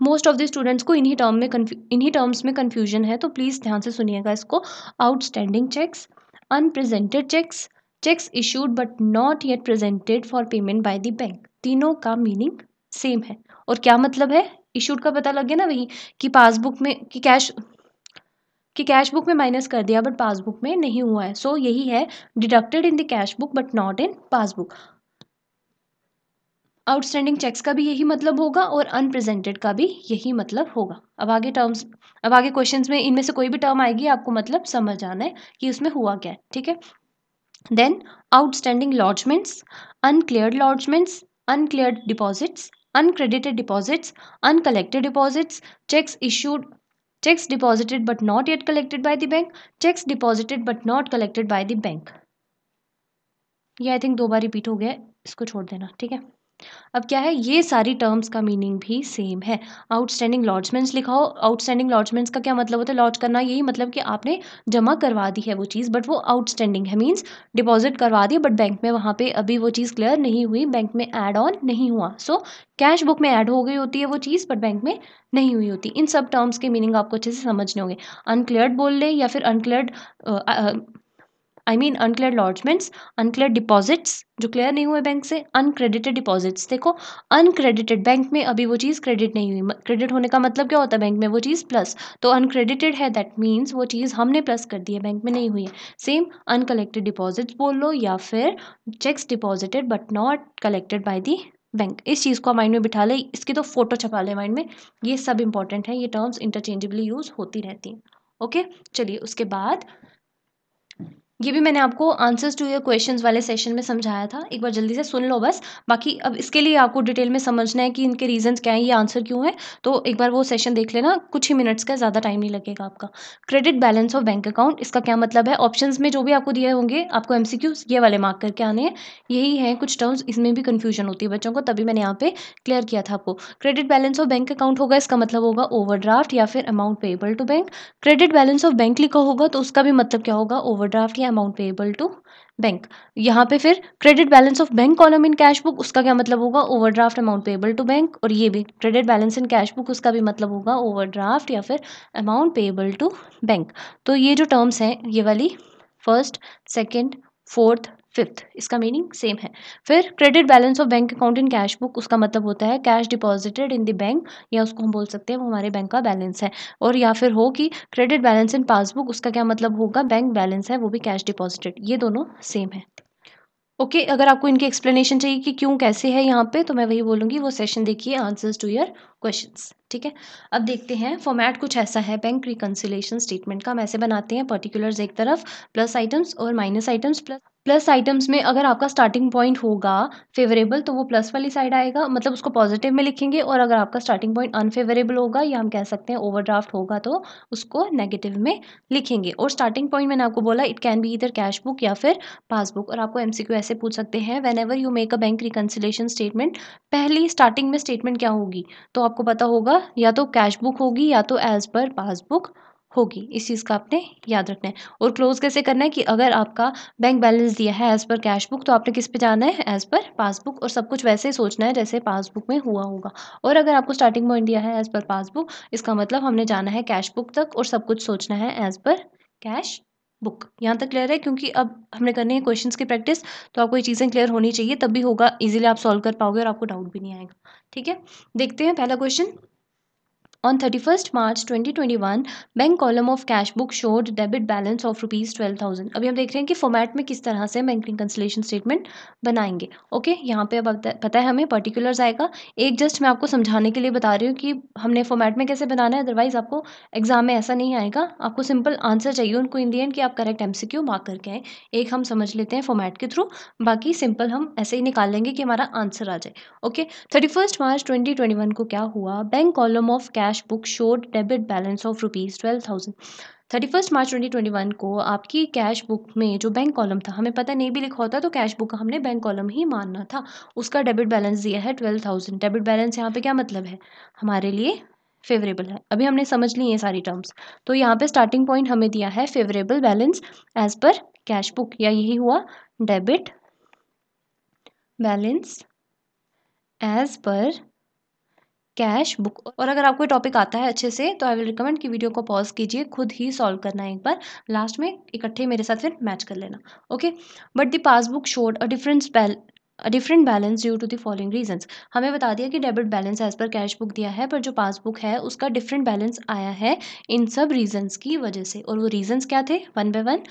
मोस्ट ऑफ द स्टूडेंट्स को इन्हीं टर्म में इन्हीं टर्म्स में कन्फ्यूजन है तो प्लीज़ ध्यान से सुनिएगा इसको outstanding cheques unpresented cheques cheques issued but not yet presented for payment by the bank तीनों का मीनिंग सेम है और क्या मतलब है इशूड का पता लग गया ना वही कि पासबुक में कि कैश कि कैश बुक में माइनस कर दिया बट पासबुक में नहीं हुआ है सो so, यही है deducted in the cash book but not in passbook outstanding cheques का भी यही मतलब होगा और अनप्रेजेंटेड का भी यही मतलब होगा अब आगे टर्म्स अब आगे क्वेश्चंस में इनमें से कोई भी टर्म आएगी आपको मतलब समझ आना है कि उसमें हुआ क्या है ठीक है then outstanding lodgements uncleared lodgements uncleared deposits, uncredited deposits, uncollected deposits, checks issued, checks deposited but not yet collected by the bank, checks deposited but not collected by the bank. Yeah, I think two बार repeat हो गया इसको छोड़ देना ठीक है अब क्या है ये सारी टर्म्स का मीनिंग भी सेम है आउटस्टैंडिंग लॉजमेंट्स लिखाओ आउटस्टैंडिंग लॉजमेंट्स का क्या मतलब होता है लॉज करना यही मतलब कि आपने जमा करवा दी है वो चीज़ बट वो आउटस्टैंडिंग है मीन्स डिपॉजिट करवा दिया बट बैंक में वहाँ पे अभी वो चीज़ क्लियर नहीं हुई बैंक में ऐड ऑन नहीं हुआ सो कैश बुक में ऐड हो गई होती है वो चीज़ बट बैंक में नहीं हुई होती इन सब टर्म्स के मीनिंग आपको अच्छे से समझने होंगे अनक्लियर्ड बोल लें या फिर uncleared I mean unclear lodgements unclear deposits जो क्लियर नहीं हुए बैंक से अनक्रेडिटेड डिपॉजिट्स देखो अनक्रेडिटेड बैंक में अभी वो चीज़ क्रेडिट नहीं हुई क्रेडिट होने का मतलब क्या होता है बैंक में वो चीज़ प्लस तो अनक्रेडिटेड है दैट मीन्स वो चीज़ हमने प्लस कर दी है बैंक में नहीं हुई है सेम अनकलेक्टेड डिपॉजिट्स बोल लो या फिर cheques deposited but not collected by the bank इस चीज़ को माइंड में बिठा ले इसकी तो फोटो छपा ले माइंड में ये सब इंपॉर्टेंट है ये टर्म्स इंटरचेंजेबली यूज़ होती रहती हैं ओके चलिए उसके बाद ये भी मैंने आपको आंसर्स टू योर क्वेश्चंस वाले सेशन में समझाया था एक बार जल्दी से सुन लो बस बाकी अब इसके लिए आपको डिटेल में समझना है कि इनके रीजंस क्या हैं ये आंसर क्यों है तो एक बार वो सेशन देख लेना कुछ ही मिनट्स का ज़्यादा टाइम नहीं लगेगा आपका credit balance of bank account इसका क्या मतलब है ऑप्शन में जो भी आपको दिए होंगे आपको एम ये वाले मार्क करके आने हैं यही है कुछ टर्म्स इसमें भी कन्फ्यूजन होती है बच्चों को तभी मैंने यहाँ पे क्लियर किया था आपको credit balance of bank account होगा इसका मतलब होगा ओवरड्राफ्ट या फिर amount payable to bank credit balance of bank लिखा होगा तो उसका भी मतलब क्या होगा ओवरड्राफ्ट या अमाउंट पेएबल टू बैंक यहाँ पे फिर credit balance of bank column in cash book उसका क्या मतलब होगा overdraft amount payable to bank और ये भी credit balance in cash book उसका भी मतलब होगा ओवरड्राफ्ट या फिर अमाउंट पेएबल टू बैंक तो ये जो टर्म्स हैं ये वाली फर्स्ट सेकेंड फोर्थ फिफ्थ इसका मीनिंग सेम है फिर credit balance of bank account in cash book उसका मतलब होता है cash deposited in the bank या उसको हम बोल सकते हैं वो हमारे बैंक का बैलेंस है और या फिर हो कि क्रेडिट बैलेंस इन पासबुक उसका क्या मतलब होगा बैंक बैलेंस है वो भी कैश डिपॉजिटेड ये दोनों सेम है ओके okay, अगर आपको इनकी एक्सप्लेनेशन चाहिए कि क्यों कैसे है यहाँ पे तो मैं वही बोलूँगी वो सेशन देखिए आंसर्स टू योर क्वेश्चंस ठीक है अब देखते हैं फॉर्मेट कुछ ऐसा है बैंक रिकन्सिलेशन स्टेटमेंट का हम ऐसे बनाते हैं पर्टिकुलर्स एक तरफ प्लस आइटम्स और minus items plus plus items में अगर आपका स्टार्टिंग पॉइंट होगा फ़ेवरेबल तो वो प्लस वाली साइड आएगा मतलब उसको पॉजिटिव में लिखेंगे और अगर आपका स्टार्टिंग पॉइंट अनफेवरेबल होगा या हम कह सकते हैं ओवरड्राफ्ट होगा तो उसको नेगेटिव में लिखेंगे और स्टार्टिंग पॉइंट मैंने आपको बोला इट कैन बी इधर कैश बुक या फिर पासबुक और आपको एम ऐसे पूछ सकते हैं whenever you make a bank reconciliation statement पहली स्टार्टिंग में स्टेटमेंट क्या होगी तो आपको पता होगा या तो कैश बुक होगी या तो एज पर पासबुक होगी इस चीज़ का आपने याद रखना है और क्लोज कैसे करना है कि अगर आपका बैंक बैलेंस दिया है एज़ पर कैश बुक तो आपने किस पे जाना है एज़ पर पासबुक और सब कुछ वैसे ही सोचना है जैसे पासबुक में हुआ होगा और अगर आपको स्टार्टिंग पॉइंट दिया है एज़ पर पासबुक इसका मतलब हमने जाना है कैश बुक तक और सब कुछ सोचना है एज़ पर कैश बुक यहाँ तक क्लियर है क्योंकि अब हमने करनी है क्वेश्चंस की प्रैक्टिस तो आपको ये चीज़ें क्लियर होनी चाहिए तब भी होगा इजीली आप सॉल्व कर पाओगे और आपको डाउट भी नहीं आएगा ठीक है देखते हैं पहला question On 31st March 2021, bank column of cash book showed debit balance of rupees twelve thousand अभी हम देख रहे हैं कि फॉर्मेट में किस तरह से बैंक रिकन्सलेशन स्टेटमेंट बनाएंगे ओके okay? यहाँ पे अब पता है हमें पर्टिकुलर्स आएगा एक जस्ट मैं आपको समझाने के लिए बता रही हूँ कि हमने फॉर्मेट में कैसे बनाना है अदरवाइज आपको एग्जाम में ऐसा नहीं आएगा आपको सिंपल आंसर चाहिए उनको इन दी एंड कि आप correct M C Q mark करके आए एक हम समझ लेते हैं फॉर्मेट के थ्रू बाकी सिंपल हम ऐसे ही निकाल लेंगे कि हमारा आंसर आ जाए okay thirty first March twenty twenty one को क्या हुआ bank column of cash cash book showed debit balance of rupees twelve thousand thirty first March twenty twenty one को आपकी कैश बुक में जो बैंक कॉलम था हमें पता नहीं भी लिखा होता तो कैश बुक का हमने बैंक कॉलम ही मानना था उसका डेबिट बैलेंस दिया है ट्वेल्व थाउजेंड डेबिट बैलेंस यहाँ पे क्या मतलब है हमारे लिए फेवरेबल है अभी हमने समझ ली है सारी टर्म्स तो यहाँ पे स्टार्टिंग पॉइंट हमें दिया है फेवरेबल बैलेंस एज पर कैश बुक या यही हुआ डेबिट बैलेंस एज पर कैश बुक और अगर आपको टॉपिक आता है अच्छे से तो आई विल रिकमेंड कि वीडियो को पॉज कीजिए खुद ही सॉल्व करना है एक बार लास्ट में इकट्ठे मेरे साथ फिर मैच कर लेना okay but the passbook showed a different spell different balance due to the following reasons हमें बता दिया कि डेबिट बैलेंस एज पर कैश बुक दिया है पर जो पासबुक है उसका डिफरेंट बैलेंस आया है इन सब रीजंस की वजह से और वो रीजंस क्या थे one by one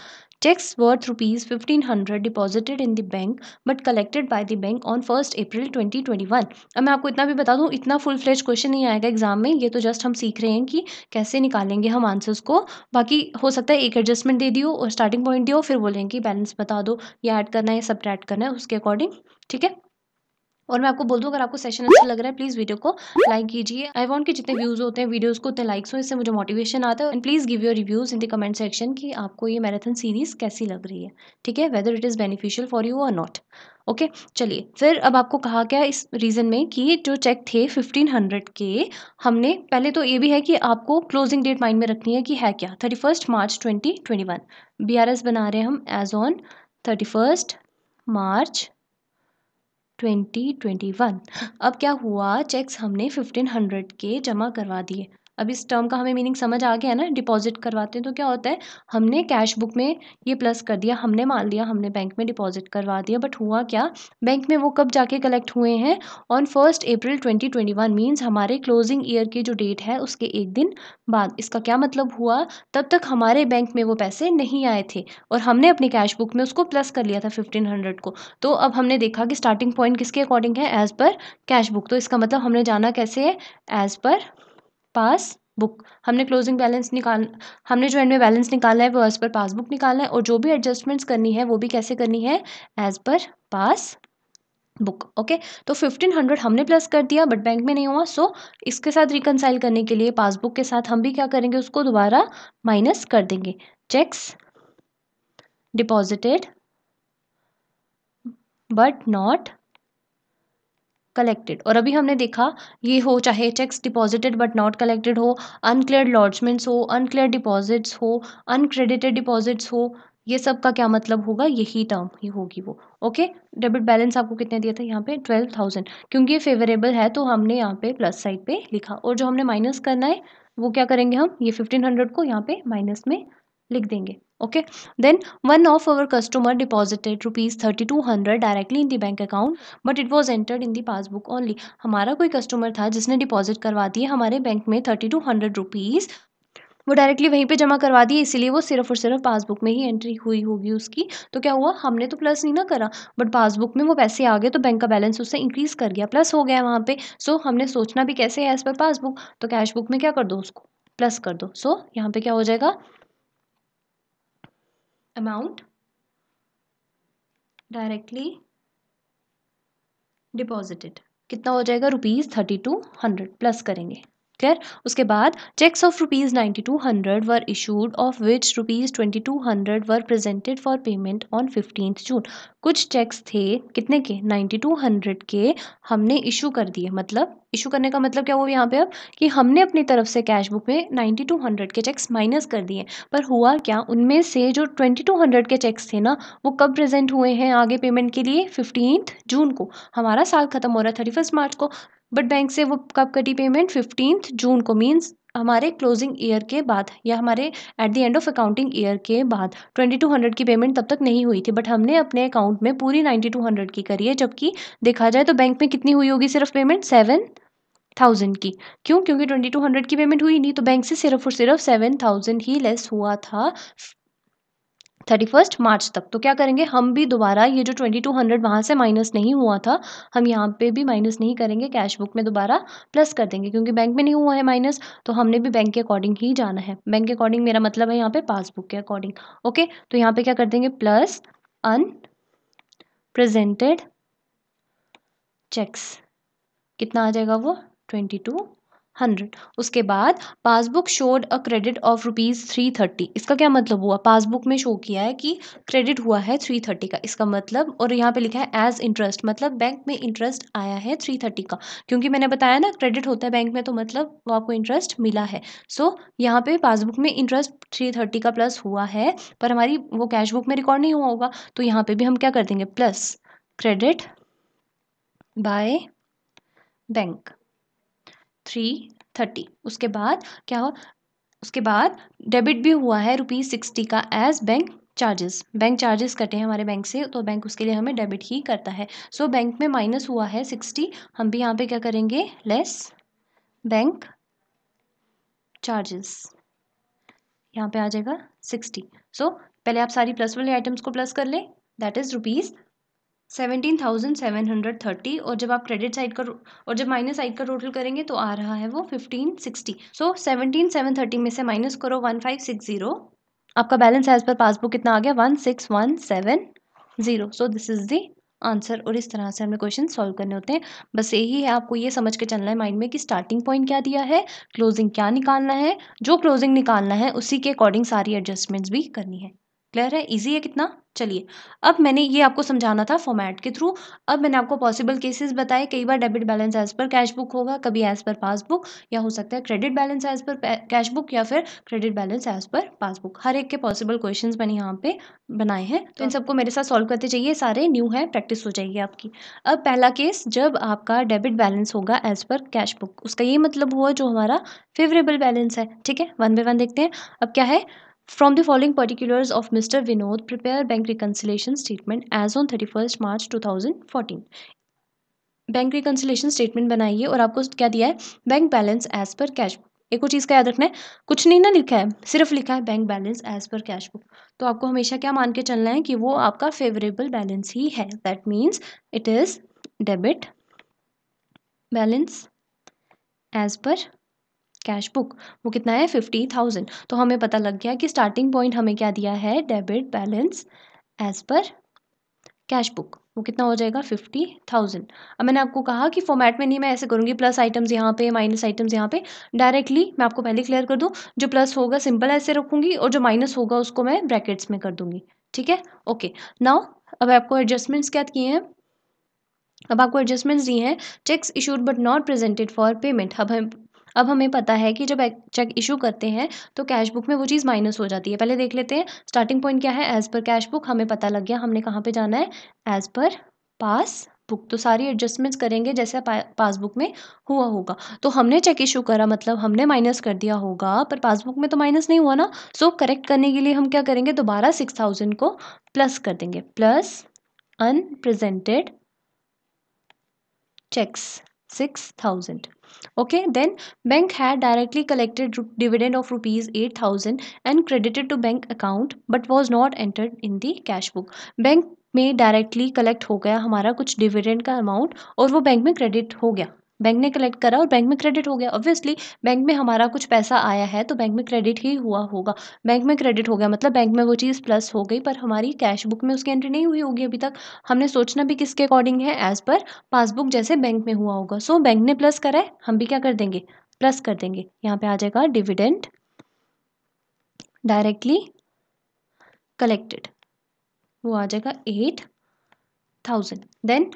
Checks worth rupees 1500 deposited in the bank but collected by the bank on first April 2021 अब मैं आपको इतना भी बता दूं इतना फुल फ्लेज क्वेश्चन नहीं आएगा एग्जाम में ये तो जस्ट हम सीख रहे हैं कि कैसे निकालेंगे हम आंसर्स को बाकी हो सकता है एक एडजस्टमेंट दे दियो और स्टार्टिंग पॉइंट दियो फिर बोलेंगे कि बैलेंस बता दो या ऐड करना है सब करना है उसके अकॉर्डिंग ठीक है और मैं आपको बोल दूँ अगर आपको सेशन अच्छा लग रहा है प्लीज़ वीडियो को लाइक कीजिए आई वॉन्ट के जितने व्यूज़ होते हैं वीडियोज़ को उतने लाइक्स हो इससे मुझे मोटिवेशन आता है and please give your reviews in the comment section कि आपको ये मैराथन सीरीज़ कैसी लग रही है ठीक है whether it is beneficial for you और नॉट ओके चलिए फिर अब आपको कहा गया इस रीज़न में कि जो चेक थे 1500 के हमने पहले तो ये भी है कि आपको क्लोजिंग डेट माइंड में रखनी है कि है क्या thirty first March twenty twenty one B R S बना रहे हैं हम as on thirty first March twenty twenty one अब क्या हुआ चेक्स हमने फिफ्टीन हंड्रेड के जमा करवा दिए अब इस टर्म का हमें मीनिंग समझ आ गया है ना डिपॉजिट करवाते हैं तो क्या होता है हमने कैश बुक में ये प्लस कर दिया हमने मान लिया हमने बैंक में डिपॉजिट करवा दिया बट हुआ क्या बैंक में वो कब जाके कलेक्ट हुए हैं on first April twenty twenty one means हमारे क्लोजिंग ईयर की जो डेट है उसके एक दिन बाद इसका क्या मतलब हुआ तब तक हमारे बैंक में वो पैसे नहीं आए थे और हमने अपनी कैश बुक में उसको प्लस कर लिया था फिफ्टीन हंड्रेड को तो अब हमने देखा कि स्टार्टिंग पॉइंट किसके अकॉर्डिंग है एज़ पर कैश बुक तो इसका मतलब हमने जाना कैसे है एज़ पर पास बुक हमने क्लोज़िंग बैलेंस निकाल हमने जो एंड में बैलेंस निकाला है वो एज़ पर पासबुक निकाला है और जो भी एडजस्टमेंट्स करनी है वो भी कैसे करनी है एज़ पर पास बुक ओके तो फिफ्टीन हंड्रेड हमने प्लस कर दिया बट बैंक में नहीं हुआ सो so इसके साथ रिकनसाइल करने के लिए पासबुक के साथ हम भी क्या करेंगे उसको दोबारा माइनस कर देंगे cheques deposited but not collected और अभी हमने देखा ये हो चाहे cheques deposited but not collected हो अनक्लेयर लॉजमेंट्स हो अनक्लेयर डिपॉजिट्स हो अनक्रेडिटेड डिपॉजिट्स हो ये सब का क्या मतलब होगा यही टर्म ही होगी वो ओके डेबिट बैलेंस आपको कितने दिया था यहाँ पे ट्वेल्व थाउजेंड क्योंकि ये फेवरेबल है तो हमने यहाँ पे प्लस साइड पे लिखा और जो हमने माइनस करना है वो क्या करेंगे हम ये फिफ्टीन हंड्रेड को यहाँ पे माइनस में लिख देंगे okay then one of our customer deposited rupees thirty two hundred directly in the bank account but it was entered in the passbook only हमारा कोई कस्टमर था जिसने डिपॉजिट करवा दिए हमारे बैंक में थर्टी टू हंड्रेड रुपीज़ वो directly वहीं पे जमा करवा दिए इसीलिए वो सिर्फ और सिर्फ पासबुक में ही एंट्री हुई होगी उसकी तो क्या हुआ हमने तो प्लस नहीं ना करा बट पासबुक में वो पैसे आ गए तो बैंक का बैलेंस उससे इंक्रीज कर गया प्लस हो गया वहाँ पे सो so, हमने सोचना भी कैसे है एज पर पासबुक तो कैश बुक में क्या कर दो उसको प्लस कर दो सो so, यहाँ पे क्या हो जाएगा amount डायरेक्टली डिपॉजिटेड कितना हो जाएगा rupees thirty two hundred plus करेंगे क्लियर उसके बाद cheques of rupees ninety two hundred were issued of which rupees twenty two hundred were presented for payment on fifteen June कुछ चेक्स थे कितने के नाइन्टी टू हंड्रेड के हमने issue कर दिए मतलब इशू करने का मतलब क्या हुआ यहाँ पे अब कि हमने अपनी तरफ से कैश बुक में नाइन्टी टू हंड्रेड के चेक्स माइनस कर दिए पर हुआ क्या उनमें से जो ट्वेंटी टू हंड्रेड के चेक्स थे ना वो कब प्रेजेंट हुए हैं आगे पेमेंट के लिए फिफ्टीन जून को हमारा साल खत्म हो रहा है थर्टी फर्स्ट मार्च को बट बैंक से वो कब कटी पेमेंट फिफ्टीन्थ जून को मीन्स हमारे क्लोजिंग ईयर के बाद या हमारे at the end of accounting year के बाद ट्वेंटी टू हंड्रेड की पेमेंट तब तक नहीं हुई थी बट हमने अपने अकाउंट में पूरी नाइन्टी टू हंड्रेड की करी है जबकि देखा जाए तो बैंक में कितनी हुई होगी सिर्फ पेमेंट सेवन थाउजेंड की क्यों क्योंकि ट्वेंटी टू हंड्रेड की पेमेंट हुई नहीं तो बैंक से सिर्फ और सिर्फ सेवन थाउजेंड ही लेस हुआ था थर्टी फर्स्ट मार्च तक तो क्या करेंगे हम भी दोबारा ये जो ट्वेंटी टू हंड्रेड वहाँ से माइनस नहीं हुआ था हम यहाँ पे भी माइनस नहीं करेंगे कैश बुक में दोबारा प्लस कर देंगे क्योंकि बैंक में नहीं हुआ है माइनस तो हमने भी बैंक के अकॉर्डिंग ही जाना है बैंक के अकॉर्डिंग मेरा मतलब है यहाँ पे पासबुक के अकॉर्डिंग ओके तो यहाँ पे क्या कर देंगे प्लस अन प्रजेंटेड चेक्स कितना आ जाएगा वो ट्वेंटी टू हंड्रेड उसके बाद passbook showed a credit of rupees three thirty इसका क्या मतलब हुआ पासबुक में शो किया है कि क्रेडिट हुआ है थ्री थर्टी का इसका मतलब और यहाँ पे लिखा है एज इंटरेस्ट मतलब बैंक में इंटरेस्ट आया है थ्री थर्टी का क्योंकि मैंने बताया ना क्रेडिट होता है बैंक में तो मतलब वो आपको इंटरेस्ट मिला है सो so, यहाँ पे पासबुक में इंटरेस्ट थ्री थर्टी का प्लस हुआ है पर हमारी वो कैश बुक में रिकॉर्ड नहीं हुआ होगा तो यहाँ पे भी हम क्या कर देंगे plus credit by bank three thirty उसके बाद क्या हो उसके बाद डेबिट भी हुआ है रुपीज़ सिक्सटी का as bank charges bank charges कटे हैं हमारे बैंक से तो बैंक उसके लिए हमें डेबिट ही करता है सो so, बैंक में माइनस हुआ है सिक्सटी हम भी यहाँ पे क्या करेंगे लेस बैंक चार्जेस यहाँ पे आ जाएगा सिक्सटी सो so, पहले आप सारी प्लस वाले आइटम्स को प्लस कर लें that is rupees seventeen thousand seven hundred thirty और जब आप क्रेडिट साइड का और जब माइनस साइड का टोटल करेंगे तो आ रहा है वो fifteen sixty so seventeen seven thirty में से माइनस करो वन फाइव सिक्स ज़ीरो आपका बैलेंस एज पर पासबुक कितना आ गया one six one seven zero so this is the answer और इस तरह से हमें क्वेश्चन सॉल्व करने होते हैं बस यही है आपको ये समझ के चलना है माइंड में कि स्टार्टिंग पॉइंट क्या दिया है क्लोजिंग क्या निकालना है जो क्लोजिंग निकालना है उसी के अकॉर्डिंग सारी एडजस्टमेंट्स भी करनी है क्लियर है इजी है कितना चलिए अब मैंने ये आपको समझाना था फॉर्मेट के थ्रू अब मैंने आपको पॉसिबल केसेस बताए कई बार डेबिट बैलेंस एज पर कैश बुक होगा कभी एज पर पासबुक या हो सकता है क्रेडिट बैलेंस एज पर कैश बुक या फिर credit balance as per passbook हर एक के पॉसिबल क्वेश्चन मैंने यहाँ पे बनाए हैं तो इन सबको मेरे साथ सॉल्व करते जाइए सारे न्यू है प्रैक्टिस हो जाएगी आपकी अब पहला केस जब आपका डेबिट बैलेंस होगा एज पर कैश बुक उसका ये मतलब हुआ जो हमारा फेवरेबल बैलेंस है ठीक है वन बाय वन देखते हैं अब क्या है From the following particulars of Mr. Vinod, prepare bank reconciliation statement as on 31st March 2014. Bank reconciliation statement बनाइए और आपको क्या दिया है बैंक बैलेंस एज पर कैश एक और चीज़ का याद रखना है कुछ नहीं ना लिखा है सिर्फ लिखा है बैंक बैलेंस एज पर कैश बुक तो आपको हमेशा क्या मान के चलना है कि वो आपका फेवरेबल बैलेंस ही है that means it is debit balance as पर कैश बुक वो कितना है फिफ्टी थाउजेंड तो हमें पता लग गया कि स्टार्टिंग पॉइंट हमें क्या दिया है डेबिट बैलेंस एज पर कैश बुक वो कितना हो जाएगा फिफ्टी थाउजेंड अब मैंने आपको कहा कि फॉर्मेट में नहीं मैं ऐसे करूँगी प्लस आइटम्स यहाँ पे माइनस आइटम्स यहाँ पे डायरेक्टली मैं आपको पहले क्लियर कर दूँ जो प्लस होगा सिंपल ऐसे रखूँगी और जो माइनस होगा उसको मैं ब्रैकेट्स में कर दूँगी ठीक है ओके नाउ अब आपको एडजस्टमेंट्स क्या किए हैं अब आपको एडजस्टमेंट्स दिए हैं cheques issued but not presented for payment अब हम अब हमें पता है कि जब चेक इशू करते हैं तो कैश बुक में वो चीज़ माइनस हो जाती है पहले देख लेते हैं स्टार्टिंग पॉइंट क्या है एज़ पर कैश बुक हमें पता लग गया हमने कहाँ पर जाना है एज़ पर पास बुक तो सारी एडजस्टमेंट्स करेंगे जैसे पासबुक में हुआ होगा तो हमने चेक इशू करा मतलब हमने माइनस कर दिया होगा पर पासबुक में तो माइनस नहीं हुआ ना सो so, करेक्ट करने के लिए हम क्या करेंगे दोबारा सिक्स थाउजेंड को प्लस कर देंगे plus unpresented cheques six thousand okay then bank had directly collected dividend of rupees eight thousand and credited to bank account but was not entered in the cash book bank में directly collect हो गया हमारा कुछ dividend का amount और वो bank में credit हो गया बैंक ने कलेक्ट करा और बैंक में क्रेडिट हो गया ऑब्वियसली बैंक में हमारा कुछ पैसा आया है तो बैंक में क्रेडिट ही हुआ होगा बैंक में क्रेडिट हो गया मतलब बैंक में वो चीज़ प्लस हो गई पर हमारी कैश बुक में उसकी एंट्री नहीं हुई होगी अभी तक हमने सोचना भी किसके अकॉर्डिंग है एज़ पर पासबुक जैसे बैंक में हुआ होगा सो so, बैंक ने प्लस करा है हम भी क्या कर देंगे प्लस कर देंगे यहाँ पे आ जाएगा डिविडेंड डायरेक्टली कलेक्टेड वो आ जाएगा eight thousand then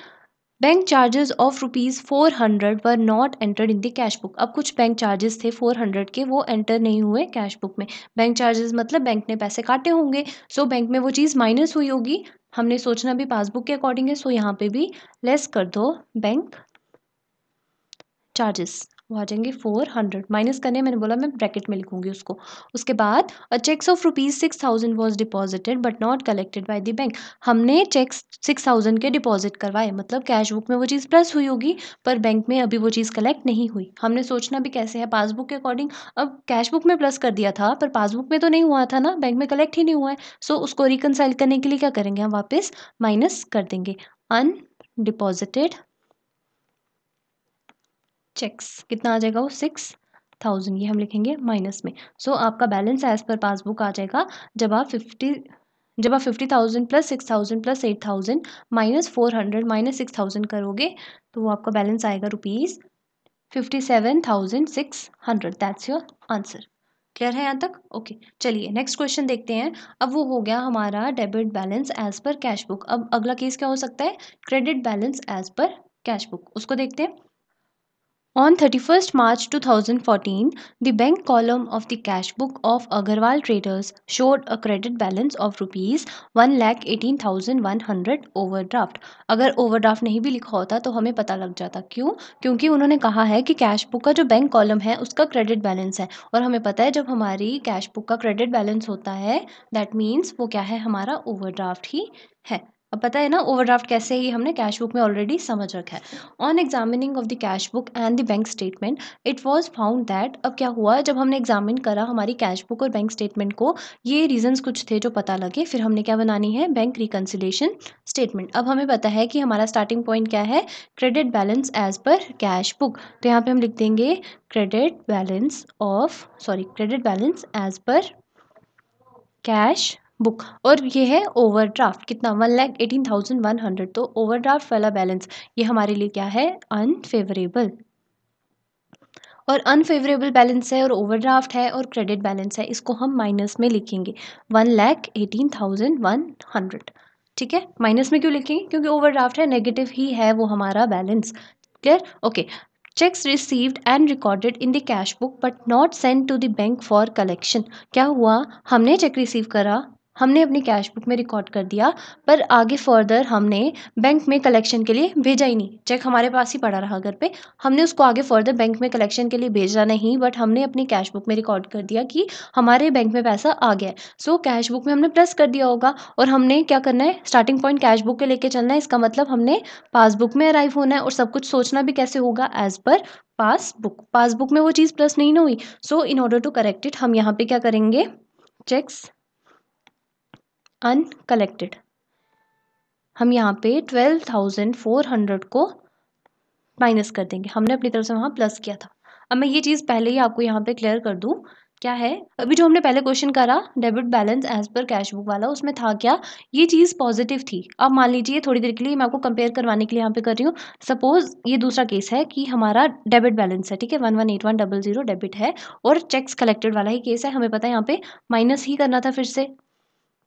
bank charges of rupees four hundred were not entered in the cash book अब कुछ बैंक चार्जेस थे फोर हंड्रेड के वो एंटर नहीं हुए कैश बुक में बैंक चार्जेस मतलब बैंक ने पैसे काटे होंगे सो so बैंक में वो चीज़ माइनस हुई होगी हमने सोचना भी पासबुक के अकॉर्डिंग है सो so यहाँ पे भी लेस कर दो बैंक चार्जेस वो आ जाएंगे फोर हंड्रेड माइनस करने मैंने बोला मैं ब्रैकेट में लिखूंगी उसको उसके बाद a cheques of rupees six thousand was deposited but not collected by the bank हमने चेक्स सिक्स थाउजेंड के डिपॉजिट करवाए मतलब कैश बुक में वो चीज़ प्लस हुई होगी पर बैंक में अभी वो चीज़ कलेक्ट नहीं हुई हमने सोचना भी कैसे है पासबुक के अकॉर्डिंग अब कैश बुक में प्लस कर दिया था पर पासबुक में तो नहीं हुआ था ना बैंक में कलेक्ट ही नहीं हुआ है सो उसको रिकनसाइल करने के लिए क्या करेंगे हम वापस माइनस कर देंगे अन डिपॉजिटेड चेक्स कितना आ जाएगा वो सिक्स थाउजेंड ये हम लिखेंगे माइनस में सो so, आपका बैलेंस एज पर पासबुक आ जाएगा जब आप फिफ्टी जब आप fifty thousand plus six thousand plus eight thousand minus four hundred minus six thousand करोगे तो वो आपका बैलेंस आएगा rupees fifty seven thousand six hundred that's your answer clear है यहाँ तक ओके चलिए नेक्स्ट क्वेश्चन देखते हैं अब वो हो गया हमारा डेबिट बैलेंस एज पर कैश बुक अब अगला केस क्या हो सकता है क्रेडिट बैलेंस एज पर कैश बुक उसको देखते हैं On 31st March 2014, the bank column of the cash book of Agarwal Traders showed a credit balance of rupees one lakh eighteen thousand one hundred overdraft अगर overdraft नहीं भी लिखा होता तो हमें पता लग जाता क्यों क्योंकि उन्होंने कहा है कि कैश बुक का जो बैंक कॉलम है उसका क्रेडिट बैलेंस है और हमें पता है जब हमारी कैश बुक का क्रेडिट बैलेंस होता है दैट मीन्स वो क्या है हमारा ओवर ड्राफ्ट ही है अब पता है ना ओवरड्राफ्ट कैसे ही हमने कैश बुक में ऑलरेडी समझ रखा है on examining of the cash book and the bank statement it was found that अब क्या हुआ जब हमने एग्जामिन करा हमारी कैश बुक और बैंक स्टेटमेंट को ये रीजंस कुछ थे जो पता लगे फिर हमने क्या बनानी है बैंक रिकन्सिलेशन स्टेटमेंट अब हमें पता है कि हमारा स्टार्टिंग पॉइंट क्या है क्रेडिट बैलेंस एज पर कैश बुक तो यहाँ पर हम लिख देंगे credit balance of sorry credit balance as पर कैश बुक और ये है ओवरड्राफ्ट कितना one lakh eighteen thousand one hundred तो ओवरड्राफ्ट वाला बैलेंस ये हमारे लिए क्या है अनफेवरेबल और अनफेवरेबल बैलेंस है और ओवरड्राफ्ट है और क्रेडिट बैलेंस है इसको हम माइनस में लिखेंगे one lakh eighteen thousand one hundred ठीक है माइनस में क्यों लिखेंगे क्योंकि ओवरड्राफ्ट है नेगेटिव ही है वो हमारा balance clear okay cheques received and recorded in the cash book but not send to the bank for collection क्या हुआ हमने चेक रिसीव करा हमने अपनी कैश बुक में रिकॉर्ड कर दिया पर आगे फर्दर हमने बैंक में कलेक्शन के लिए भेजा ही नहीं चेक हमारे पास ही पड़ा रहा घर पे हमने उसको आगे फर्दर बैंक में कलेक्शन के लिए भेजा नहीं बट हमने अपनी कैश बुक में रिकॉर्ड कर दिया कि हमारे बैंक में पैसा आ गया है सो कैश बुक में हमने प्लस कर दिया होगा और हमने क्या करना है स्टार्टिंग पॉइंट कैश बुक के लेके चलना है इसका मतलब हमने पासबुक में अराइव होना है और सब कुछ सोचना भी कैसे होगा एज पर पासबुक पासबुक में वो चीज़ प्लस नहीं ना हुई so in order to correct it हम यहाँ पे क्या करेंगे चेक्स अनकलेक्टेड हम यहाँ पे ट्वेल्व थाउजेंड फोर हंड्रेड को माइनस कर देंगे हमने अपनी तरफ से वहाँ प्लस किया था अब मैं ये चीज़ पहले ही आपको यहाँ पे क्लियर कर दूँ क्या है अभी जो हमने पहले क्वेश्चन करा डेबिट बैलेंस एज पर कैश बुक वाला उसमें था क्या ये चीज़ पॉजिटिव थी अब मान लीजिए थोड़ी देर के लिए मैं आपको कंपेयर करवाने के लिए यहाँ पे कर रही हूँ सपोज ये दूसरा केस है कि हमारा डेबिट बैलेंस है ठीक है one one eight one double zero debit है और चेक्स कलेक्टेड वाला ही केस है हमें पता है यहाँ पे माइनस ही करना था फिर से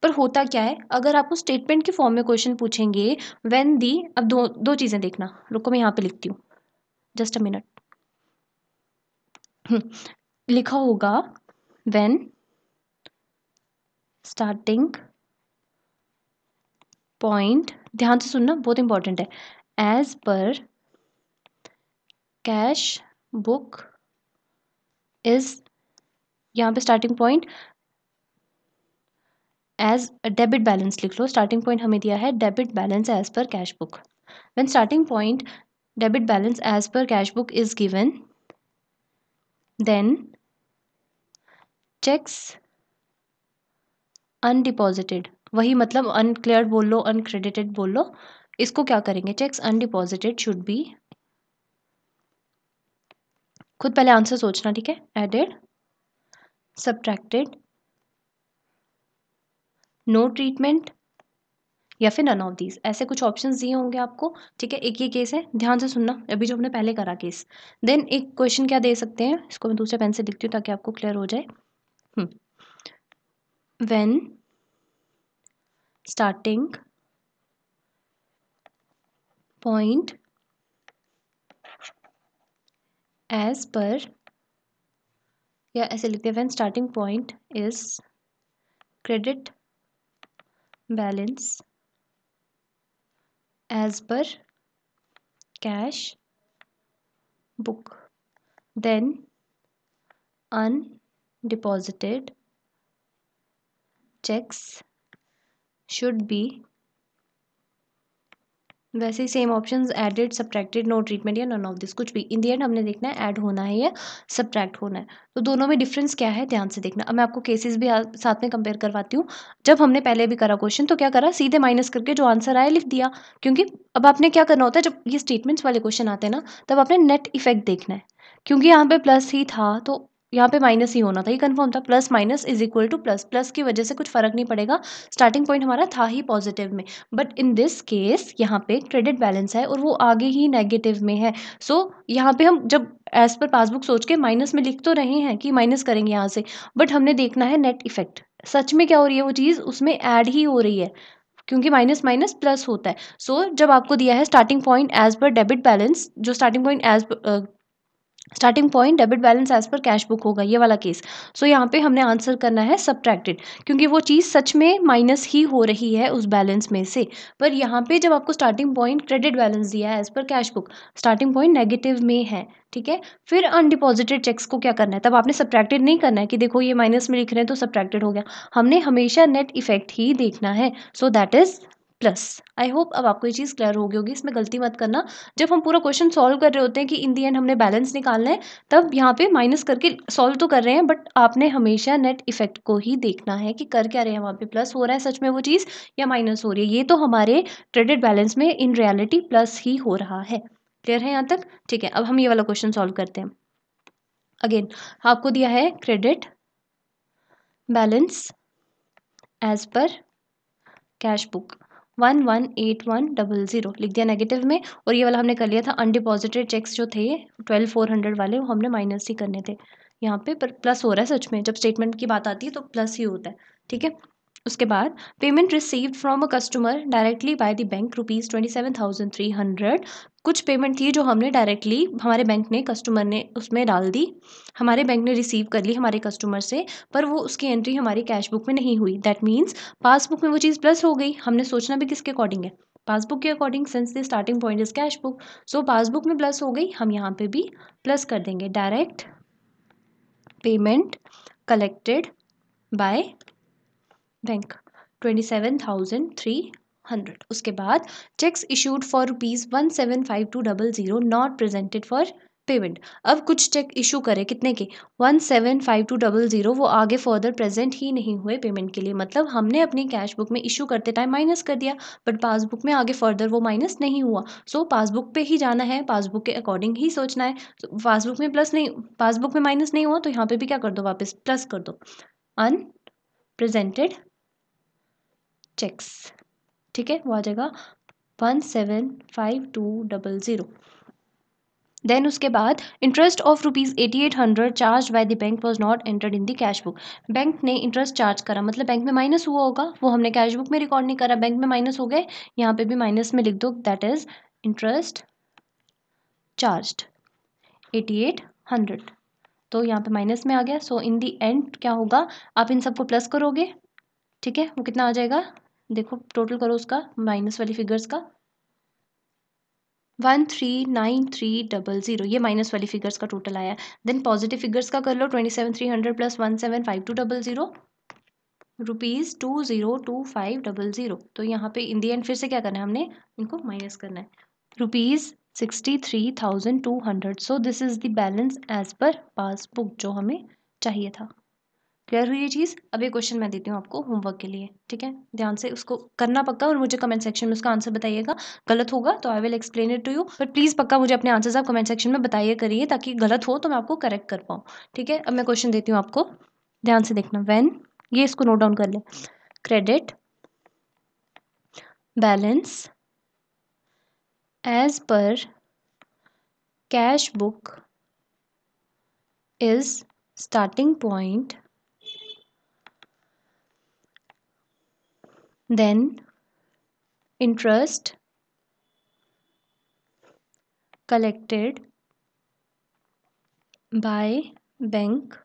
पर होता क्या है अगर आपको स्टेटमेंट के फॉर्म में क्वेश्चन पूछेंगे वेन दी अब दो दो चीज़ें देखना रुको मैं यहाँ पे लिखती हूँ जस्ट अ मिनट लिखा होगा वेन स्टार्टिंग पॉइंट ध्यान से सुनना बहुत इंपॉर्टेंट है एज पर कैश बुक इज यहाँ पे starting point as debit balance लिख लो स्टार्टिंग पॉइंट हमें दिया है डेबिट बैलेंस एज पर cash book when starting point debit balance as पर cash book is given then cheques undeposited वही मतलब अनक्लियर बोल लो अनक्रेडिटेड बोल लो इसको क्या करेंगे चेक्स अनडिपॉजिटेड शुड बी खुद पहले आंसर सोचना ठीक है एडेड सब्ट्रैक्टेड नो ट्रीटमेंट या फिर नन ऑफ दीज ऐसे कुछ ऑप्शन दिए होंगे आपको ठीक है एक ये केस है ध्यान से सुनना अभी जो हमने पहले करा केस देन एक क्वेश्चन क्या दे सकते हैं इसको मैं दूसरे पेन से लिखती हूँ ताकि आपको क्लियर हो जाए वेन स्टार्टिंग पॉइंट एज पर या ऐसे लिखते हैं when starting point is credit balance as per cash book then undeposited checks should be वैसे ही same option added subtracted no treatment या नन ऑफ दिस कुछ भी इन दी एंड हमने देखना है ऐड होना है या सब्ट्रैक्ट होना है तो दोनों में डिफरेंस क्या है ध्यान से देखना अब मैं आपको केसेस भी साथ में कंपेयर करवाती हूँ जब हमने पहले भी करा क्वेश्चन तो क्या करा सीधे माइनस करके जो आंसर आया लिख दिया क्योंकि अब आपने क्या करना होता है जब ये स्टेटमेंट्स वाले क्वेश्चन आते हैं ना तब आपने नेट इफेक्ट देखना है क्योंकि यहाँ पे प्लस ही था तो यहाँ पे माइनस ही होना था ये कन्फर्म था plus minus is equal to plus plus की वजह से कुछ फर्क नहीं पड़ेगा स्टार्टिंग पॉइंट हमारा था ही पॉजिटिव में बट इन दिस केस यहाँ पे क्रेडिट बैलेंस है और वो आगे ही नेगेटिव में है सो so, यहाँ पे हम जब एज पर पासबुक सोच के माइनस में लिख तो रहे हैं कि माइनस करेंगे यहाँ से बट हमने देखना है नेट इफेक्ट सच में क्या हो रही है वो चीज़ उसमें ऐड ही हो रही है क्योंकि माइनस माइनस प्लस होता है सो so, जब आपको दिया है starting point as per debit balance जो starting point as starting point debit balance as पर कैश बुक होगा ये वाला केस सो so, यहाँ पे हमने आंसर करना है सब्ट्रैक्टेड क्योंकि वो चीज़ सच में माइनस ही हो रही है उस बैलेंस में से पर यहाँ पे जब आपको स्टार्टिंग पॉइंट क्रेडिट बैलेंस दिया है एज पर cash book starting point negative में है ठीक है फिर अनडिपॉजिटेड चेक्स को क्या करना है तब आपने सब्ट्रैक्टेड नहीं करना है कि देखो ये माइनस में लिख रहे हैं तो सब्ट्रैक्टेड हो गया हमने हमेशा नेट इफेक्ट ही देखना है so that is plus I hope अब आपको ये चीज़ क्लियर होगी होगी इसमें गलती मत करना जब हम पूरा क्वेश्चन सॉल्व कर रहे होते हैं कि इन दी एंड हमने बैलेंस निकालना है तब यहाँ पे माइनस करके सॉल्व तो कर रहे हैं बट आपने हमेशा नेट इफेक्ट को ही देखना है कि कर क्या रहे हैं वहाँ पे प्लस हो रहा है सच में वो चीज़ या माइनस हो रही है ये तो हमारे क्रेडिट बैलेंस में इन रियलिटी प्लस ही हो रहा है क्लियर है यहाँ तक ठीक है अब हम ये वाला क्वेश्चन सॉल्व करते हैं अगेन आपको दिया है क्रेडिट बैलेंस एज पर cash book one one eight one double zero लिख दिया नेगेटिव में और ये वाला हमने कर लिया था अनडिपॉजिटेड चेक्स जो थे ट्वेल्व फोर हंड्रेड वाले वो हमने माइनस ही करने थे यहाँ पे पर प्लस हो रहा है सच में जब स्टेटमेंट की बात आती है तो प्लस ही होता है ठीक है उसके बाद payment receive from a customer directly by the bank rupees twenty seven thousand three hundred कुछ पेमेंट थी जो हमने डायरेक्टली हमारे बैंक ने कस्टमर ने उसमें डाल दी हमारे बैंक ने रिसीव कर ली हमारे कस्टमर से पर वो उसकी एंट्री हमारी कैश बुक में नहीं हुई दैट मीन्स पासबुक में वो चीज़ प्लस हो गई हमने सोचना भी किसके अकॉर्डिंग है पासबुक के according since the starting point is cash book so passbook में प्लस हो गई हम यहाँ पे भी प्लस कर देंगे direct payment collected by bank twenty seven thousand three hundred उसके बाद cheques issued for rupees one seven five two double zero not presented for payment अब कुछ चेक इशू करे कितने के one seven five two double zero वो आगे further present ही नहीं हुए पेमेंट के लिए मतलब हमने अपनी कैश बुक में इशू करते टाइम माइनस कर दिया बट पासबुक में आगे फर्दर वो माइनस नहीं हुआ सो so, पासबुक पे ही जाना है पासबुक के अकॉर्डिंग ही सोचना है so, पासबुक में प्लस नहीं पासबुक में माइनस नहीं हुआ तो यहाँ पर भी क्या कर दो वापस प्लस कर दो अन प्रेजेंटेड चेक्स ठीक है वो आ जाएगा one seven five two double zero then उसके बाद interest of rupees eighty eight hundred charge by the bank was not entered in the cash book bank ने इंटरेस्ट चार्ज करा मतलब बैंक में माइनस हुआ होगा वो हमने कैश बुक में रिकॉर्ड नहीं करा बैंक में माइनस हो गए यहाँ पे भी माइनस में लिख दो that is interest charge eighty eight hundred तो यहाँ पे माइनस में आ गया सो इन दी एंड क्या होगा आप इन सबको प्लस करोगे ठीक है वो कितना आ जाएगा देखो टोटल करो उसका माइनस वाली फिगर्स का one three nine three double zero ये माइनस वाली फिगर्स का टोटल आया देन पॉजिटिव फिगर्स का कर लो twenty seven three hundred plus one seven five two double zero rupees two zero two five double zero तो यहाँ पे इन दी एंड फिर से क्या करना है हमने इनको माइनस करना है rupees sixty three thousand two hundred so this is the balance as per passbook जो हमें चाहिए था क्लियर हुई ये चीज़ अब ये क्वेश्चन मैं देती हूँ आपको होमवर्क के लिए ठीक है ध्यान से उसको करना पक्का और मुझे कमेंट सेक्शन में उसका आंसर बताइएगा गलत होगा तो I will explain it to you but please पक्का मुझे अपने आंसर्स आप कमेंट सेक्शन में बताइए करिए ताकि गलत हो तो मैं आपको करेक्ट कर पाऊँ ठीक है अब मैं क्वेश्चन देती हूँ आपको ध्यान से देखना वैन ये इसको नोट डाउन कर लें क्रेडिट बैलेंस एज पर cash book is starting point then interest collected by bank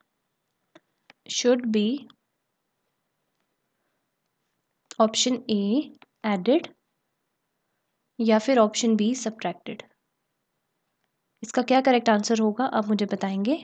should be option A added या फिर ऑप्शन बी सब्ट्रैक्टेड इसका क्या करेक्ट आंसर होगा आप मुझे बताएंगे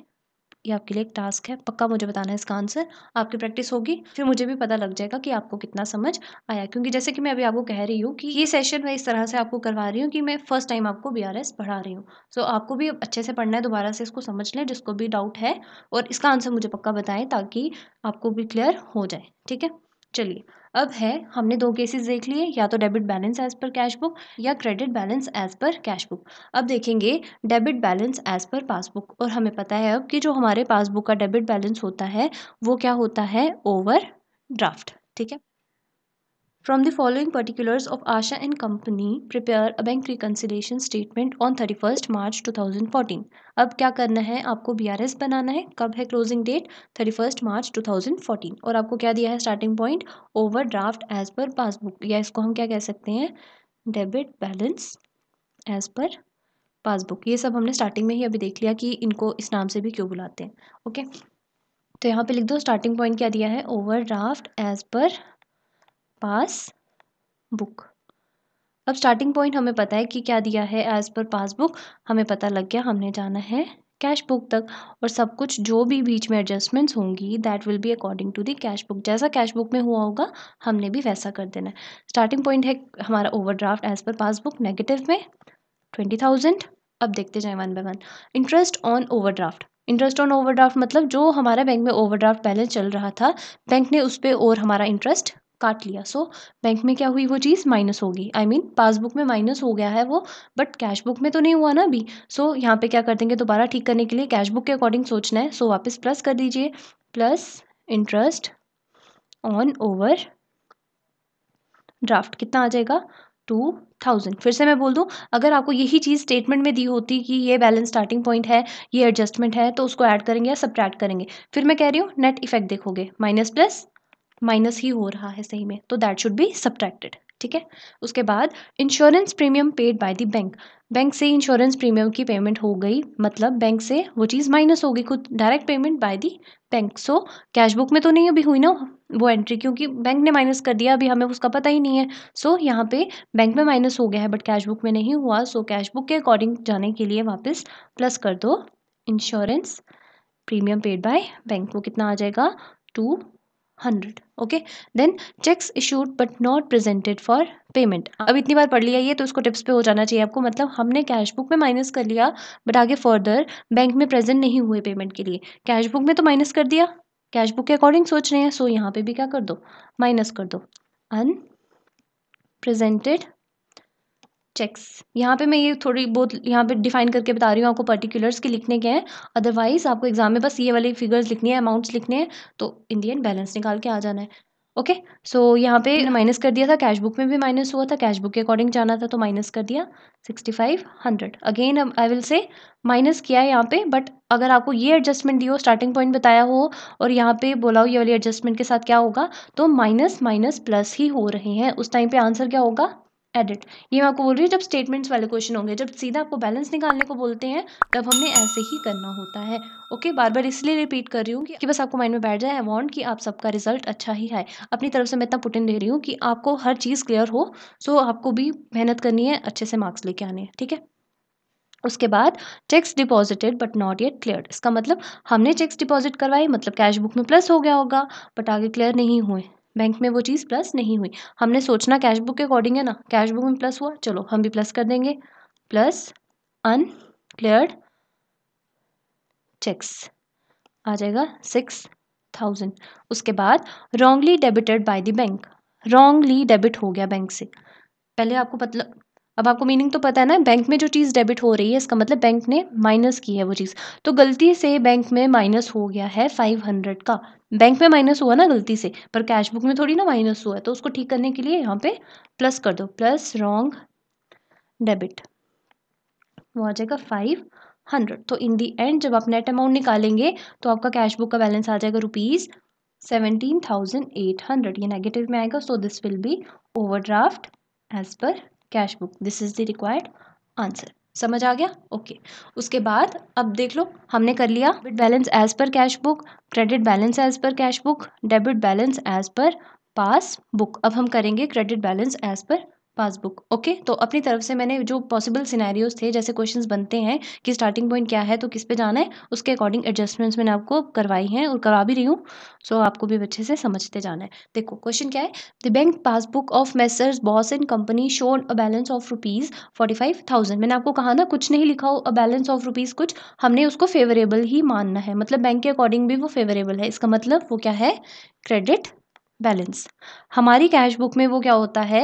ये आपके लिए एक टास्क है पक्का मुझे बताना है इसका आंसर आपकी प्रैक्टिस होगी फिर मुझे भी पता लग जाएगा कि आपको कितना समझ आया क्योंकि जैसे कि मैं अभी आपको कह रही हूँ कि ये सेशन मैं इस तरह से आपको करवा रही हूँ कि मैं फर्स्ट टाइम आपको बी पढ़ा रही हूँ सो so, आपको भी अच्छे से पढ़ना है दोबारा से इसको समझ लें जिसको भी डाउट है और इसका आंसर मुझे पक्का बताएं ताकि आपको भी क्लियर हो जाए ठीक है चलिए अब है हमने दो केसेस देख लिए या तो डेबिट बैलेंस एज पर कैश बुक या क्रेडिट बैलेंस एज पर कैश बुक अब देखेंगे debit balance as per passbook और हमें पता है अब कि जो हमारे पासबुक का डेबिट बैलेंस होता है वो क्या होता है ओवर ड्राफ्ट ठीक है the particulars of Asha and company prepare a bank reconciliation statement on thirty first March two thousand fourteen अब क्या करना है आपको बी आर एस बनाना है कब है closing date thirty first March two thousand fourteen और आपको क्या दिया है starting point overdraft as per passbook या इसको हम क्या कह सकते हैं debit balance as per passbook ये सब हमने स्टार्टिंग में ही अभी देख लिया कि इनको इस नाम से भी क्यों बुलाते हैं ओके तो यहाँ पे लिख दो स्टार्टिंग पॉइंट क्या दिया है ओवर ड्राफ्ट एज पर पास बुक अब स्टार्टिंग पॉइंट हमें पता है कि क्या दिया है एज़ पर पासबुक हमें पता लग गया हमने जाना है कैश बुक तक और सब कुछ जो भी बीच में एडजस्टमेंट्स होंगी that will be according to the cash book जैसा कैश बुक में हुआ होगा हमने भी वैसा कर देना है स्टार्टिंग पॉइंट है हमारा overdraft as per passbook negative में ट्वेंटी थाउजेंड अब देखते जाएं one by one interest on overdraft interest on overdraft मतलब जो हमारा बैंक में ओवरड्राफ्ट बैलेंस चल रहा था बैंक ने उस पर और हमारा इंटरेस्ट काट लिया सो बैंक में क्या हुई वो चीज़ माइनस होगी आई मीन पासबुक में माइनस हो गया है वो बट कैश बुक में तो नहीं हुआ ना अभी सो यहाँ पे क्या कर देंगे दोबारा ठीक करने के लिए कैश बुक के अकॉर्डिंग सोचना है सो वापस प्लस कर दीजिए plus interest on overdraft कितना आ जाएगा टू थाउजेंड फिर से मैं बोल दूँ अगर आपको यही चीज़ स्टेटमेंट में दी होती कि ये बैलेंस स्टार्टिंग पॉइंट है ये एडजस्टमेंट है तो उसको ऐड करेंगे या सब करेंगे फिर मैं कह रही हूँ नेट इफेक्ट देखोगे माइनस प्लस माइनस ही हो रहा है सही में तो दैट शुड बी सब्ट्रैक्टेड ठीक है उसके बाद insurance premium paid by the bank bank से इंश्योरेंस प्रीमियम की पेमेंट हो गई मतलब बैंक से वो चीज़ माइनस होगी खुद direct payment by the bank so cash book में तो नहीं अभी हुई ना वो एंट्री क्योंकि बैंक ने माइनस कर दिया अभी हमें उसका पता ही नहीं है सो so, यहाँ पे बैंक में माइनस हो गया है बट कैश बुक में नहीं हुआ सो so, कैश बुक के अकॉर्डिंग जाने के लिए वापस प्लस कर दो insurance premium paid by bank वो कितना आ जाएगा two hundred okay then cheques issued but not presented for payment अब इतनी बार पढ़ लिया ये तो उसको टिप्स पे हो जाना चाहिए आपको मतलब हमने कैश बुक में माइनस कर लिया बट आगे फर्दर बैंक में प्रेजेंट नहीं हुए पेमेंट के लिए कैश बुक में तो माइनस कर दिया कैश बुक के अकॉर्डिंग सोच रहे हैं सो so यहाँ पे भी क्या कर दो माइनस कर दो अन प्रेजेंटेड चेक्स यहाँ पे मैं ये थोड़ी बहुत यहाँ पे डिफाइन करके बता रही हूँ आपको पर्टिकुलर्स के लिखने के हैं अदरवाइज आपको एग्जाम में बस ये वाली फिगर्स लिखनी है अमाउंट्स लिखने हैं तो इन दी एंड बैलेंस निकाल के आ जाना है ओके सो यहाँ पे माइनस कर दिया था कैश बुक में भी माइनस हुआ था कैश बुक के अकॉर्डिंग जाना था तो माइनस कर दिया sixty five hundred again I will say minus किया है यहाँ पे बट अगर आपको ये एडजस्टमेंट दी हो स्टार्टिंग पॉइंट बताया हो और यहाँ पे बोला हो ये वाली एडजस्टमेंट के साथ क्या होगा तो माइनस माइनस प्लस ही हो रहे हैं उस टाइम पे आंसर क्या होगा एडिट ये मैं आपको बोल रही हूँ जब स्टेटमेंट्स वाले क्वेश्चन होंगे जब सीधा आपको बैलेंस निकालने को बोलते हैं तब हमने ऐसे ही करना होता है ओके बार बार इसलिए रिपीट कर रही हूँ कि बस आपको माइंड में बैठ जाए आई वॉन्ट कि आप सबका रिजल्ट अच्छा ही है अपनी तरफ से मैं इतना पुटिन दे रही हूँ कि आपको हर चीज़ क्लियर हो सो आपको भी मेहनत करनी है अच्छे से मार्क्स लेके आने हैं ठीक है उसके बाद cheques deposited but not yet clear इसका मतलब हमने चेक्स डिपॉजिट करवाए मतलब कैश बुक में प्लस हो गया होगा बट आगे क्लियर नहीं हुए बैंक में वो चीज़ प्लस नहीं हुई हमने सोचना कैश बुक के अकॉर्डिंग है ना कैश बुक में प्लस हुआ चलो हम भी प्लस कर देंगे प्लस अनक्लियर्ड चेक्स आ जाएगा सिक्स थाउजेंड उसके बाद wrongly debited by the bank wrongly debit हो गया बैंक से पहले आपको मतलब अब आपको मीनिंग तो पता है ना बैंक में जो चीज़ डेबिट हो रही है इसका मतलब बैंक ने माइनस की है वो चीज़ तो गलती से बैंक में माइनस हो गया है फाइव हंड्रेड का बैंक में माइनस हुआ ना गलती से पर कैश बुक में थोड़ी ना माइनस हुआ है तो उसको ठीक करने के लिए यहाँ पे प्लस कर दो प्लस रॉन्ग डेबिट वो आ जाएगा फाइव हंड्रेड तो इन दी एंड जब आप नेट अमाउंट निकालेंगे तो आपका कैश बुक का बैलेंस आ जाएगा rupees seventeen thousand eight hundred ये नेगेटिव में आएगा so this will be overdraft as पर cash book this is the required answer समझ आ गया ओके okay. उसके बाद अब देख लो हमने कर लिया डेबिट बैलेंस एज पर cash book credit balance as पर cash book debit balance as per पास बुक अब हम करेंगे credit balance as per passbook okay तो अपनी तरफ से मैंने जो पॉसिबल सिनेरियोज थे जैसे क्वेश्चंस बनते हैं कि स्टार्टिंग पॉइंट क्या है तो किस पे जाना है उसके अकॉर्डिंग एडजस्टमेंट्स मैंने आपको करवाई हैं और करवा भी रही हूँ सो so, आपको भी अच्छे से समझते जाना है देखो क्वेश्चन क्या है the bank passbook of messrs Boss and company shown a balance of rupees forty five thousand मैंने आपको कहा ना कुछ नहीं लिखा हो अ बैलेंस ऑफ रुपीज़ कुछ हमने उसको फेवरेबल ही मानना है मतलब बैंक के अकॉर्डिंग भी वो फेवरेबल है इसका मतलब वो क्या है क्रेडिट बैलेंस हमारी कैश बुक में वो क्या होता है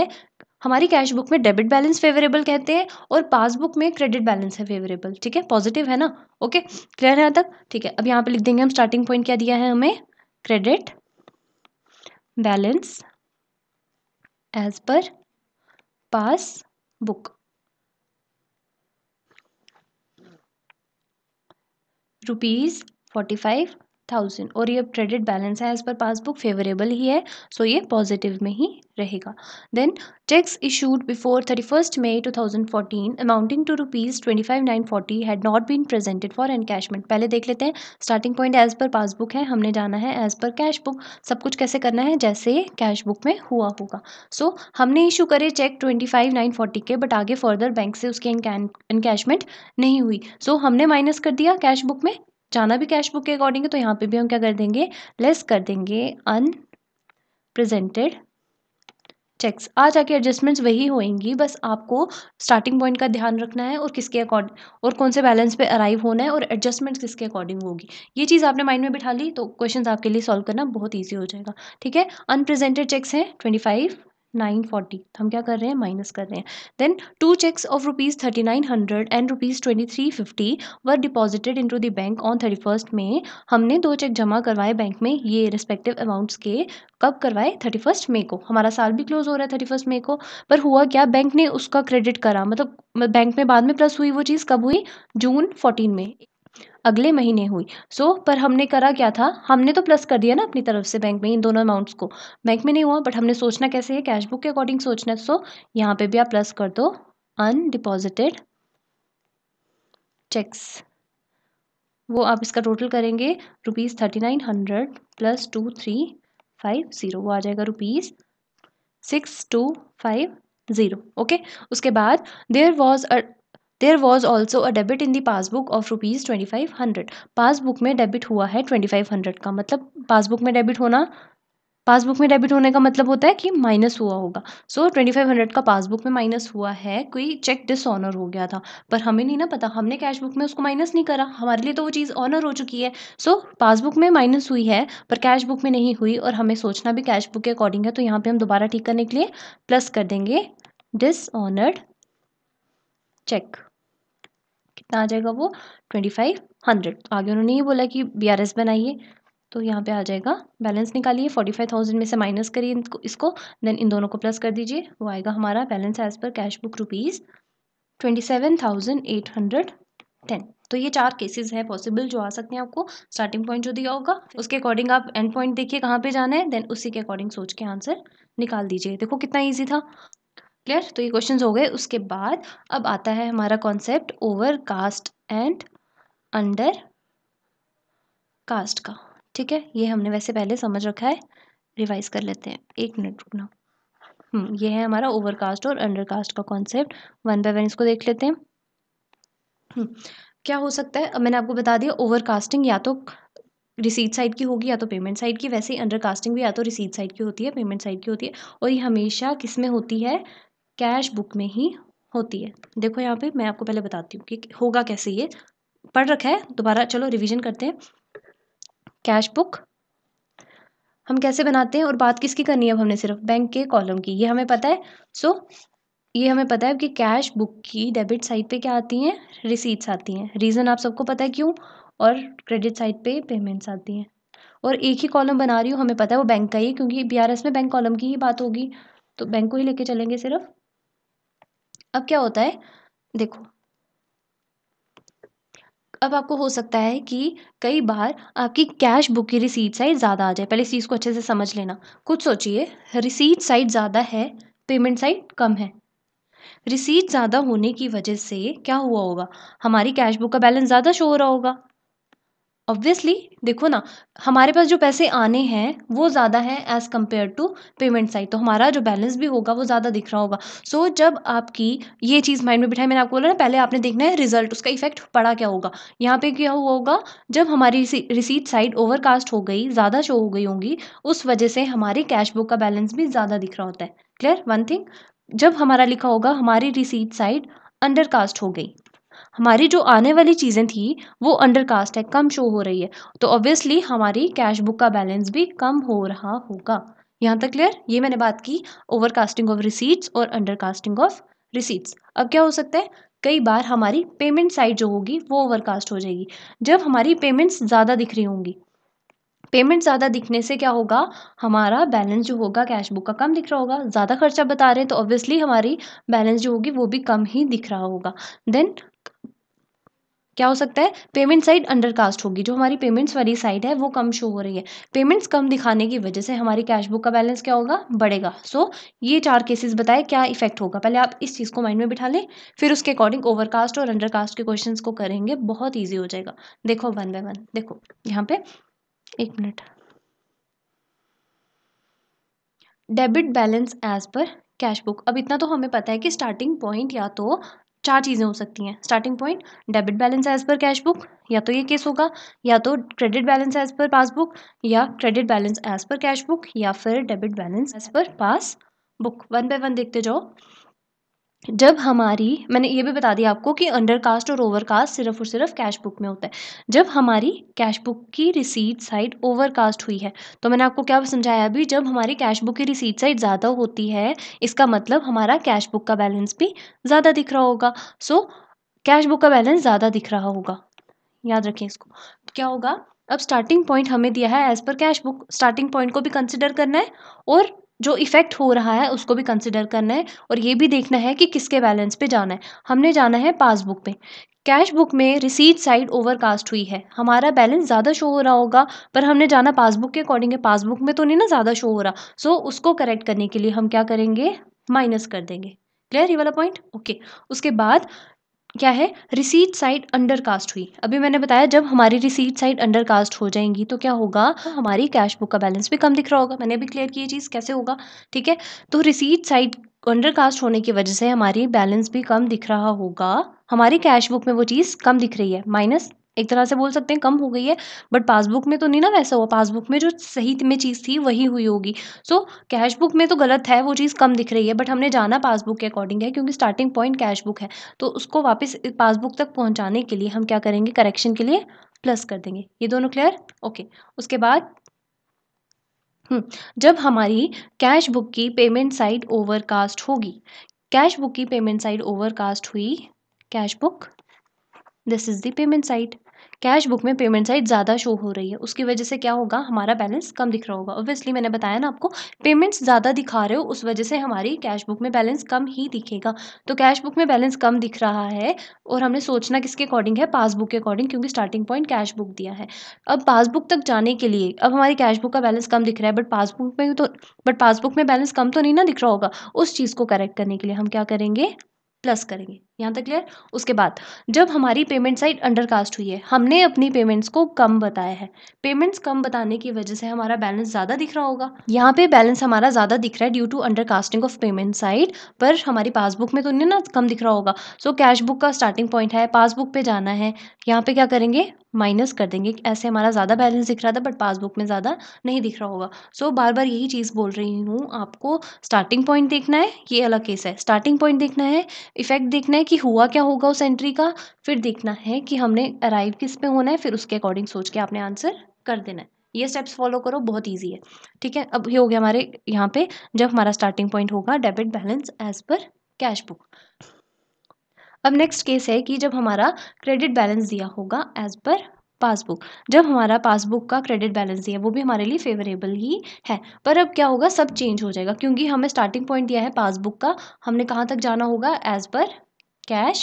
हमारी कैश बुक में डेबिट बैलेंस फेवरेबल कहते हैं और पासबुक में क्रेडिट बैलेंस है फेवरेबल ठीक है पॉजिटिव है ना ओके क्लियर है यहाँ तक ठीक है अब यहाँ पे लिख देंगे हम स्टार्टिंग पॉइंट क्या दिया है हमें क्रेडिट बैलेंस एज पर पास passbook rupees forty five thousand और ये क्रेडिट बैलेंस है एज़ पर पासबुक फेवरेबल ही है सो ये पॉजिटिव में ही रहेगा then cheques issued before thirty first May two thousand fourteen amounting to rupees twenty five nine forty had not been presented for encashment पहले देख लेते हैं starting point as per passbook है हमने जाना है एज़ पर कैश बुक सब कुछ कैसे करना है जैसे कैश बुक में हुआ होगा सो so, हमने इशू करे cheque twenty five nine forty के बट आगे फर्दर बैंक से उसकी इनकैशमेंट नहीं हुई सो so, हमने माइनस कर दिया कैश बुक में जाना भी कैश बुक के अकॉर्डिंग है तो यहाँ पे भी हम क्या कर देंगे लेस कर देंगे अन प्रजेंटेड चेक्स आ जाके एडजस्टमेंट्स वही होएंगी बस आपको स्टार्टिंग पॉइंट का ध्यान रखना है और किसके अकॉर्डिंग और कौन से बैलेंस पे अराइव होना है और एडजस्टमेंट किसके अकॉर्डिंग होगी ये चीज़ आपने माइंड में बिठा ली तो क्वेश्चन आपके लिए सॉल्व करना बहुत ईजी हो जाएगा ठीक है अनप्रेजेंटेड चेक्स हैं ट्वेंटी फाइव नाइन फोर्टी तो हम क्या कर रहे हैं माइनस कर रहे हैं then two cheques of rupees thirty nine hundred and rupees twenty three fifty were deposited into the bank on thirty first में हमने दो चेक जमा करवाए बैंक में ये रिस्पेक्टिव अमाउंट्स के कब करवाए थर्टी फर्स्ट मे को हमारा साल भी क्लोज हो रहा है थर्टी फर्स्ट मे को पर हुआ क्या बैंक ने उसका क्रेडिट करा मतलब बैंक में बाद में प्लस हुई वो चीज़ कब हुई जून फोर्टीन में अगले महीने हुई सो so, पर हमने करा क्या था हमने तो प्लस कर दिया ना अपनी तरफ से बैंक में इन दोनों अमाउंट्स को बैंक में नहीं हुआ बट हमने सोचना कैसे है कैश बुक के अकॉर्डिंग सोचना सो so, यहाँ पे भी आप प्लस कर दो अनडिपॉजिटेड चेक्स वो आप इसका टोटल करेंगे rupees thirty nine hundred plus two three five zero वो आ जाएगा rupees six two five zero okay उसके बाद there was a there was also a debit in the passbook of rupees twenty five hundred passbook में debit हुआ है twenty five hundred का मतलब पासबुक में डेबिट होना पासबुक में डेबिट होने का मतलब होता है कि माइनस हुआ होगा सो ट्वेंटी फाइव हंड्रेड का पासबुक में माइनस हुआ है कोई चेक डिसऑनर हो गया था पर हमें नहीं ना पता हमने कैश बुक में उसको माइनस नहीं करा हमारे लिए तो वो चीज़ ऑनर हो चुकी है सो so, पासबुक में माइनस हुई है पर कैश बुक में नहीं हुई और हमें सोचना भी कैश बुक के अकॉर्डिंग है तो यहाँ पर हम दोबारा ठीक करने के लिए प्लस कर देंगे डिसऑनर्ड चेक कितना आ जाएगा वो ट्वेंटी फाइव हंड्रेड आगे उन्होंने ये बोला कि बी आर एस बनाइए तो यहाँ पे आ जाएगा बैलेंस निकालिए फोर्टी फाइव थाउजेंड में से माइनस करिए इनको इसको देन इन दोनों को प्लस कर दीजिए वो आएगा हमारा बैलेंस एज पर cash book rupees twenty seven thousand eight hundred ten तो ये चार केसेस हैं पॉसिबल जो आ सकते हैं आपको स्टार्टिंग पॉइंट जो दिया होगा उसके अकॉर्डिंग आप एंड पॉइंट देखिए कहाँ पे जाना है देन उसी के अकॉर्डिंग सोच के आंसर निकाल दीजिए देखो कितना ईजी था क्लियर तो ये क्वेश्चंस हो गए उसके बाद अब आता है हमारा concept overcast and undercast का ठीक है ये हमने वैसे पहले समझ रखा है रिवाइज कर लेते हैं एक मिनट रुकना हम्म, ये है हमारा ओवर कास्ट और अंडर कास्ट का कॉन्सेप्ट वन बाय वन इसको देख लेते हैं हम्म, क्या हो सकता है अब मैंने आपको बता दिया ओवर कास्टिंग या तो रिसीट साइड की होगी या तो पेमेंट साइड की वैसे ही अंडर कास्टिंग भी या तो रिसीट साइड की होती है पेमेंट साइड की होती है और ये हमेशा किस में होती है कैश बुक में ही होती है देखो यहाँ पे मैं आपको पहले बताती हूँ कि होगा कैसे ये पढ़ रखा है दोबारा चलो रिवीजन करते हैं कैश बुक हम कैसे बनाते हैं और बात किसकी करनी है अब हमने सिर्फ बैंक के कॉलम की ये हमें पता है सो so, ये हमें पता है कि कैश बुक की डेबिट साइड पे क्या आती हैं रिसीट्स आती हैं रीज़न आप सबको पता है क्यों और क्रेडिट साइड पे पेमेंट्स आती हैं और एक ही कॉलम बना रही हूँ हमें पता है वो बैंक का ही क्योंकि बी में बैंक कॉलम की ही बात होगी तो बैंक को ही लेके चलेंगे सिर्फ अब क्या होता है देखो अब आपको हो सकता है कि कई बार आपकी कैश बुक की रिसीट साइड ज़्यादा आ जाए पहले इस चीज़ को अच्छे से समझ लेना कुछ सोचिए रिसीट साइड ज़्यादा है पेमेंट साइड कम है रिसीट ज़्यादा होने की वजह से क्या हुआ होगा हमारी कैश बुक का बैलेंस ज़्यादा शो हो रहा होगा ऑब्वियसली देखो ना हमारे पास जो पैसे आने हैं वो ज़्यादा है as compare to payment side तो हमारा जो बैलेंस भी होगा वो ज़्यादा दिख रहा होगा सो जब आपकी ये चीज़ माइंड में बिठाई मैंने आपको बोला ना पहले आपने देखना है रिजल्ट उसका इफेक्ट पड़ा क्या होगा यहाँ पे क्या हुआ होगा जब हमारी रिसीट साइड ओवरकास्ट हो गई ज़्यादा शो हो गई होंगी उस वजह से हमारे कैश बुक का बैलेंस भी ज़्यादा दिख रहा होता है क्लियर वन थिंग जब हमारा लिखा होगा हमारी रिसीट साइड अंडरकास्ट हो गई हमारी जो आने वाली चीज़ें थी वो अंडर कास्ट है कम शो हो रही है तो ऑब्वियसली हमारी कैश बुक का बैलेंस भी कम हो रहा होगा यहाँ तक क्लियर ये मैंने बात की ओवर कास्टिंग ऑफ रिसीट्स और अंडर कास्टिंग ऑफ रिसीट्स अब क्या हो सकता है कई बार हमारी पेमेंट साइड जो होगी वो ओवर कास्ट हो जाएगी जब हमारी पेमेंट्स ज़्यादा दिख रही होंगी पेमेंट ज़्यादा दिखने से क्या होगा हमारा बैलेंस जो होगा कैश बुक का कम दिख रहा होगा ज़्यादा खर्चा बता रहे हैं तो ऑब्वियसली हमारी बैलेंस जो होगी वो भी कम ही दिख रहा होगा देन क्या हो सकता है पेमेंट साइड अंडरकास्ट होगी जो हमारी पेमेंट्स वाली साइड है वो कम शो हो रही है पेमेंट्स कम दिखाने की वजह से हमारी कैश बुक का बैलेंस क्या होगा बढ़ेगा सो so, ये चार केसेस बताए क्या इफेक्ट होगा पहले आप इस चीज़ को माइंड में बिठा लें फिर उसके अकॉर्डिंग ओवरकास्ट और अंडरकास्ट के क्वेश्चन को करेंगे बहुत ईजी हो जाएगा देखो वन बाय वन देखो यहाँ पे एक मिनट डेबिट बैलेंस एज पर कैश बुक अब इतना तो हमें पता है कि स्टार्टिंग पॉइंट या तो चार चीज़ें हो सकती हैं starting point debit balance as पर कैश बुक या तो ये केस होगा या तो credit balance as per passbook या क्रेडिट बैलेंस एज पर कैश बुक या फिर debit balance as per pass passbook one by one देखते जाओ जब हमारी मैंने ये भी बता दिया आपको कि अंडरकास्ट और ओवरकास्ट सिर्फ और सिर्फ कैश बुक में होता है जब हमारी कैश बुक की रिसीट साइड ओवरकास्ट हुई है तो मैंने आपको क्या समझाया अभी जब हमारी कैश बुक की रिसीट साइड ज़्यादा होती है इसका मतलब हमारा कैश बुक का बैलेंस भी ज़्यादा दिख रहा होगा सो कैश बुक का बैलेंस ज़्यादा दिख रहा होगा याद रखें इसको तो क्या होगा अब स्टार्टिंग पॉइंट हमें दिया है एज पर कैश बुक स्टार्टिंग पॉइंट को भी कंसिडर करना है और जो इफ़ेक्ट हो रहा है उसको भी कंसिडर करना है और ये भी देखना है कि किसके बैलेंस पे जाना है हमने जाना है पासबुक पे कैश बुक में रिसीट साइड ओवरकास्ट हुई है हमारा बैलेंस ज़्यादा शो हो रहा होगा पर हमने जाना पासबुक के अकॉर्डिंग है पासबुक में तो नहीं ना ज़्यादा शो हो रहा सो so, उसको करेक्ट करने के लिए हम क्या करेंगे माइनस कर देंगे क्लियर ये वाला पॉइंट ओके उसके बाद क्या है रिसीट साइड अंडर कास्ट हुई अभी मैंने बताया जब हमारी रिसीट साइड अंडर कास्ट हो जाएंगी तो क्या होगा तो हमारी कैश बुक का बैलेंस भी कम दिख रहा होगा मैंने भी क्लियर की ये चीज़ कैसे होगा ठीक है तो रिसीट साइड अंडर कास्ट होने की वजह से हमारी बैलेंस भी कम दिख रहा होगा हमारी कैश बुक में वो चीज़ कम दिख रही है माइनस एक तरह से बोल सकते हैं कम हो गई है बट पासबुक में तो नहीं ना वैसा हुआ पासबुक में जो सही में चीज़ थी वही हुई होगी सो कैश बुक में तो गलत है वो चीज़ कम दिख रही है बट हमने जाना पासबुक के अकॉर्डिंग है क्योंकि स्टार्टिंग पॉइंट कैश बुक है तो उसको वापस पासबुक तक पहुंचाने के लिए हम क्या करेंगे करेक्शन के लिए प्लस कर देंगे ये दोनों क्लियर ओके उसके बाद हम्म, जब हमारी कैश बुक की पेमेंट साइट ओवरकास्ट होगी कैश बुक की पेमेंट साइट ओवरकास्ट हुई cash book this is the payment side cash book में पेमेंट साइड ज़्यादा शो हो रही है उसकी वजह से क्या होगा हमारा बैलेंस कम दिख रहा होगा ऑब्वियसली मैंने बताया ना आपको पेमेंट्स ज़्यादा दिखा रहे हो उस वजह से हमारी कैश बुक में बैलेंस कम ही दिखेगा तो कैश बुक में बैलेंस कम दिख रहा है और हमने सोचना किसके अकॉर्डिंग है पासबुक के अकॉर्डिंग क्योंकि स्टार्टिंग पॉइंट कैश बुक दिया है अब पासबुक तक जाने के लिए अब हमारी कैश बुक का बैलेंस कम दिख रहा है बट पासबुक में तो बट पासबुक में बैलेंस कम तो नहीं ना दिख रहा होगा उस चीज़ को करेक्ट करने के लिए हम क्या करेंगे प्लस करेंगे यहाँ तक क्लियर उसके बाद जब हमारी पेमेंट साइट अंडरकास्ट हुई है हमने अपनी पेमेंट्स को कम बताया है पेमेंट्स कम बताने की वजह से हमारा बैलेंस ज़्यादा दिख रहा होगा यहाँ पे बैलेंस हमारा ज़्यादा दिख रहा है due to undercasting of payment side पर हमारी पासबुक में तो नहीं ना कम दिख रहा होगा सो कैश बुक का स्टार्टिंग पॉइंट है पासबुक पर जाना है यहाँ पर क्या करेंगे माइनस कर देंगे ऐसे हमारा ज़्यादा बैलेंस दिख रहा था बट पासबुक में ज़्यादा नहीं दिख रहा होगा सो so, बार बार यही चीज़ बोल रही हूँ आपको स्टार्टिंग पॉइंट देखना है ये अलग केस है स्टार्टिंग पॉइंट देखना है इफेक्ट देखना है है कि हुआ क्या होगा उस एंट्री का फिर देखना है कि हमने अराइव किस पे होना है फिर उसके अकॉर्डिंग सोच के आपने आंसर कर देना है ये स्टेप्स फॉलो करो बहुत ईजी है ठीक है अब ये हो गया हमारे यहाँ पे जब हमारा स्टार्टिंग पॉइंट होगा डेबिट बैलेंस एज पर कैश बुक अब नेक्स्ट केस है कि जब हमारा क्रेडिट बैलेंस दिया होगा एज पर पासबुक जब हमारा पासबुक का क्रेडिट बैलेंस दिया वो भी हमारे लिए फेवरेबल ही है पर अब क्या होगा सब चेंज हो जाएगा क्योंकि हमें स्टार्टिंग पॉइंट दिया है पासबुक का हमने कहाँ तक जाना होगा एज पर कैश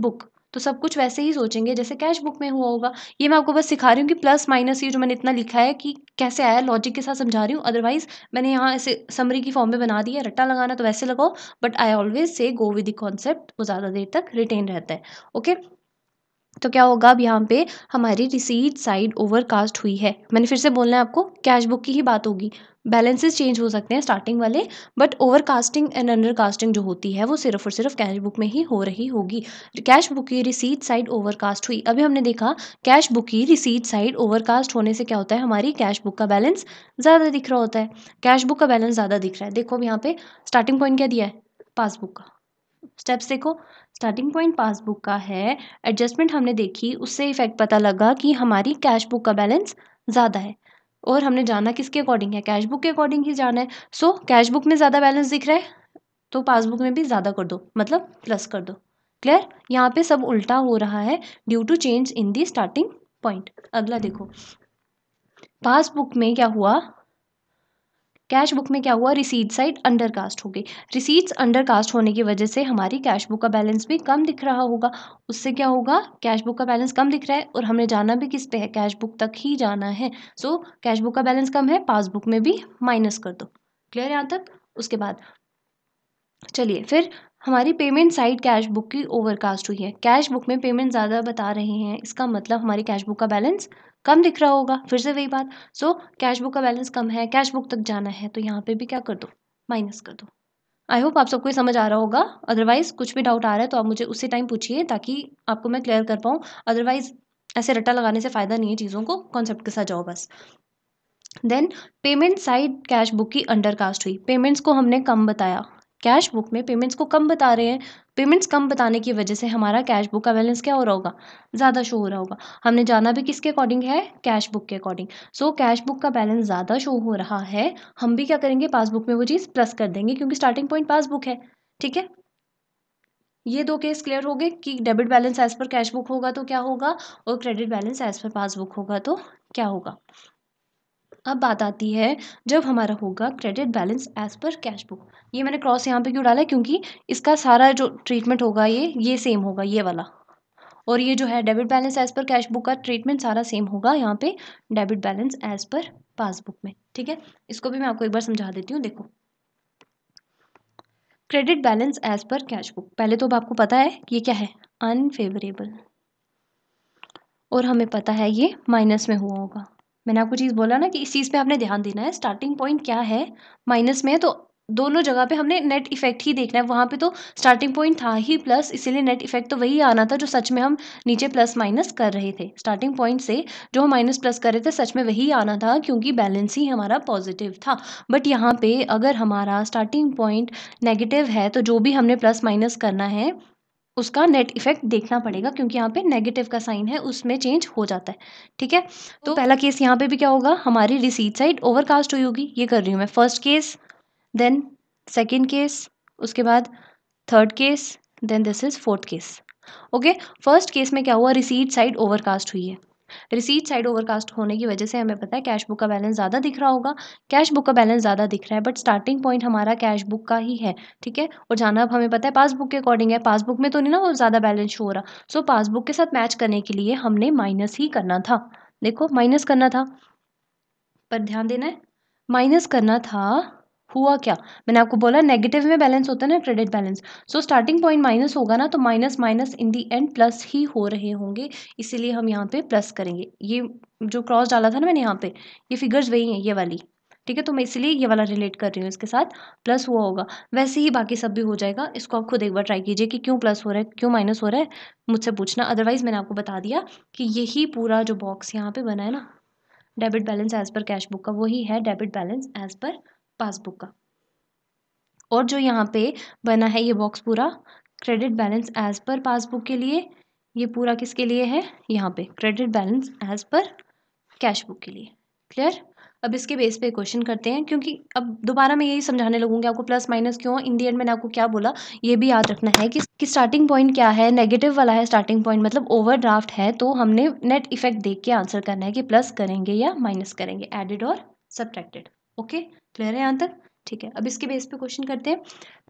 बुक तो सब कुछ वैसे ही सोचेंगे जैसे कैश बुक में हुआ होगा ये मैं आपको बस सिखा रही हूँ कि प्लस माइनस ये जो मैंने इतना लिखा है कि कैसे आया लॉजिक के साथ समझा रही हूँ अदरवाइज मैंने यहाँ ऐसे समरी की फॉर्म में बना दिया रट्टा लगाना तो वैसे लगाओ but I always say go with the concept वो ज़्यादा देर तक रिटेन रहता है ओके तो क्या होगा अब यहाँ पे हमारी रिसीट साइड ओवरकास्ट हुई है मैंने फिर से बोलना है आपको कैश बुक की ही बात होगी बैलेंसेस चेंज हो सकते हैं स्टार्टिंग वाले बट ओवरकास्टिंग एंड अंडरकास्टिंग जो होती है वो सिर्फ और सिर्फ कैश बुक में ही हो रही होगी कैश बुक की रिसीट साइड ओवरकास्ट हुई अभी हमने देखा कैश बुक की रिसीट साइड ओवरकास्ट होने से क्या होता है हमारी कैश बुक का बैलेंस ज़्यादा दिख रहा होता है कैश बुक का बैलेंस ज़्यादा दिख रहा है देखो अब यहाँ पे स्टार्टिंग पॉइंट क्या दिया है पासबुक का स्टेप्स देखो स्टार्टिंग पॉइंट पासबुक का है एडजस्टमेंट हमने देखी उससे इफेक्ट पता लगा कि हमारी कैश बुक का बैलेंस ज़्यादा है और हमने जाना किसके अकॉर्डिंग है कैश बुक के अकॉर्डिंग ही जाना है सो कैश बुक में ज़्यादा बैलेंस दिख रहा है तो पासबुक में भी ज़्यादा कर दो मतलब प्लस कर दो क्लियर यहाँ पे सब उल्टा हो रहा है due to change in the starting point अगला देखो पासबुक में क्या हुआ कैश बुक में क्या हुआ रिसीट साइड अंडर कास्ट हो गई रिसीट्स अंडर कास्ट होने की वजह से हमारी कैश बुक का बैलेंस भी कम दिख रहा होगा उससे क्या होगा कैश बुक का बैलेंस कम दिख रहा है और हमने जाना भी किस पे है कैश बुक तक ही जाना है सो कैश बुक का बैलेंस कम है पासबुक में भी माइनस कर दो क्लियर यहाँ तक उसके बाद चलिए फिर हमारी पेमेंट साइड कैश बुक की ओवरकास्ट हुई है कैश बुक में पेमेंट ज़्यादा बता रहे हैं इसका मतलब हमारी कैश बुक का बैलेंस कम दिख रहा होगा फिर से वही बात सो कैश बुक का बैलेंस कम है कैश बुक तक जाना है तो यहाँ पे भी क्या कर दो माइनस कर दो आई होप आप सबको समझ आ रहा होगा अदरवाइज कुछ भी डाउट आ रहा है तो आप मुझे उसी टाइम पूछिए ताकि आपको मैं क्लियर कर पाऊँ अदरवाइज ऐसे रट्टा लगाने से फ़ायदा नहीं है चीज़ों को कॉन्सेप्ट के साथ जाओ बस then payment side cash book की अंडर कास्ट हुई पेमेंट्स को हमने कम बताया कैश बुक में पेमेंट्स को कम बता रहे हैं पेमेंट्स कम बताने की वजह से हमारा कैश बुक का बैलेंस क्या हो रहा होगा ज़्यादा शो हो रहा होगा हमने जाना भी किसके अकॉर्डिंग है कैश बुक के अकॉर्डिंग सो कैश बुक का बैलेंस ज़्यादा शो हो रहा है हम भी क्या करेंगे पासबुक में वो चीज़ प्लस कर देंगे क्योंकि स्टार्टिंग पॉइंट पासबुक है ठीक है ये दो केस क्लियर हो गए कि डेबिट बैलेंस एज पर कैश बुक होगा तो क्या होगा और credit balance as per passbook होगा तो क्या होगा अब बात आती है जब हमारा होगा credit balance as per cash book ये मैंने क्रॉस यहाँ पे क्यों डाला है क्योंकि इसका सारा जो ट्रीटमेंट होगा ये ये सेम होगा ये वाला और ये जो है debit balance as per cash book का ट्रीटमेंट सारा सेम होगा यहाँ पे debit balance as per passbook में ठीक है इसको भी मैं आपको एक बार समझा देती हूँ देखो credit balance as per cash book पहले तो अब आपको पता है ये क्या है अनफेवरेबल और हमें पता है ये माइनस में हुआ होगा मैंने आपको चीज़ बोला ना कि इस चीज़ पे आपने ध्यान देना है स्टार्टिंग पॉइंट क्या है माइनस में है तो दोनों जगह पे हमने नेट इफेक्ट ही देखना है वहाँ पे तो स्टार्टिंग पॉइंट था ही प्लस इसीलिए नेट इफेक्ट तो वही आना था जो सच में हम नीचे प्लस माइनस कर रहे थे स्टार्टिंग पॉइंट से जो हम माइनस प्लस कर रहे थे सच में वही आना था क्योंकि बैलेंस ही हमारा पॉजिटिव था बट यहाँ पे अगर हमारा स्टार्टिंग पॉइंट नेगेटिव है तो जो भी हमने प्लस माइनस करना है उसका नेट इफेक्ट देखना पड़ेगा क्योंकि यहाँ पे नेगेटिव का साइन है उसमें चेंज हो जाता है ठीक है तो पहला केस यहाँ पे भी क्या होगा हमारी रिसीट साइड ओवरकास्ट हुई होगी ये कर रही हूँ मैं first case then second case उसके बाद third case then this is fourth case okay first case में क्या हुआ रिसीट साइड ओवरकास्ट हुई है रिसीट साइड ओवरकास्ट होने की वजह से हमें पता है कैश बुक का बैलेंस ज़्यादा दिख रहा होगा कैश बुक का बैलेंस ज़्यादा दिख रहा है बट स्टार्टिंग पॉइंट हमारा कैश बुक का ही है ठीक है और जाना अब हमें पता है पासबुक के अकॉर्डिंग है पासबुक में तो नहीं ना वो ज़्यादा बैलेंस शो हो रहा सो पासबुक के साथ मैच करने के लिए हमने माइनस ही करना था देखो माइनस करना था पर ध्यान देना है माइनस करना था हुआ क्या मैंने आपको बोला नेगेटिव में बैलेंस होता है ना credit balance so starting point minus होगा ना तो minus minus in the end plus ही हो रहे होंगे इसीलिए हम यहाँ पे प्लस करेंगे ये जो क्रॉस डाला था ना मैंने यहाँ पे ये फिगर्स वही हैं ये वाली ठीक है तो मैं इसलिए ये वाला रिलेट कर रही हूँ इसके साथ प्लस हुआ होगा वैसे ही बाकी सब भी हो जाएगा इसको आप खुद एक बार ट्राई कीजिए कि क्यों प्लस हो रहा है क्यों माइनस हो रहा है मुझसे पूछना अदरवाइज़ मैंने आपको बता दिया कि यही पूरा जो बॉक्स यहाँ पे बना है ना डेबिट बैलेंस एज पर कैश बुक का वही है debit balance as per passbook का और जो यहाँ पे बना है ये बॉक्स पूरा credit balance as per passbook के लिए ये पूरा किसके लिए है यहाँ पे क्रेडिट बैलेंस एज पर कैश बुक के लिए क्लियर अब इसके बेस पे क्वेश्चन करते हैं क्योंकि अब दोबारा मैं यही समझाने लगूंगी आपको प्लस माइनस क्यों इन दी एंड मैंने आपको क्या बोला ये भी याद रखना है कि, कि स्टार्टिंग पॉइंट क्या है नेगेटिव वाला है स्टार्टिंग पॉइंट मतलब ओवरड्राफ्ट है तो हमने नेट इफेक्ट देख के आंसर करना है कि प्लस करेंगे या माइनस करेंगे एडिड और सब्ट्रैक्टेड ओके क्लियर है यहाँ तक ठीक है अब इसके बेस पे क्वेश्चन करते हैं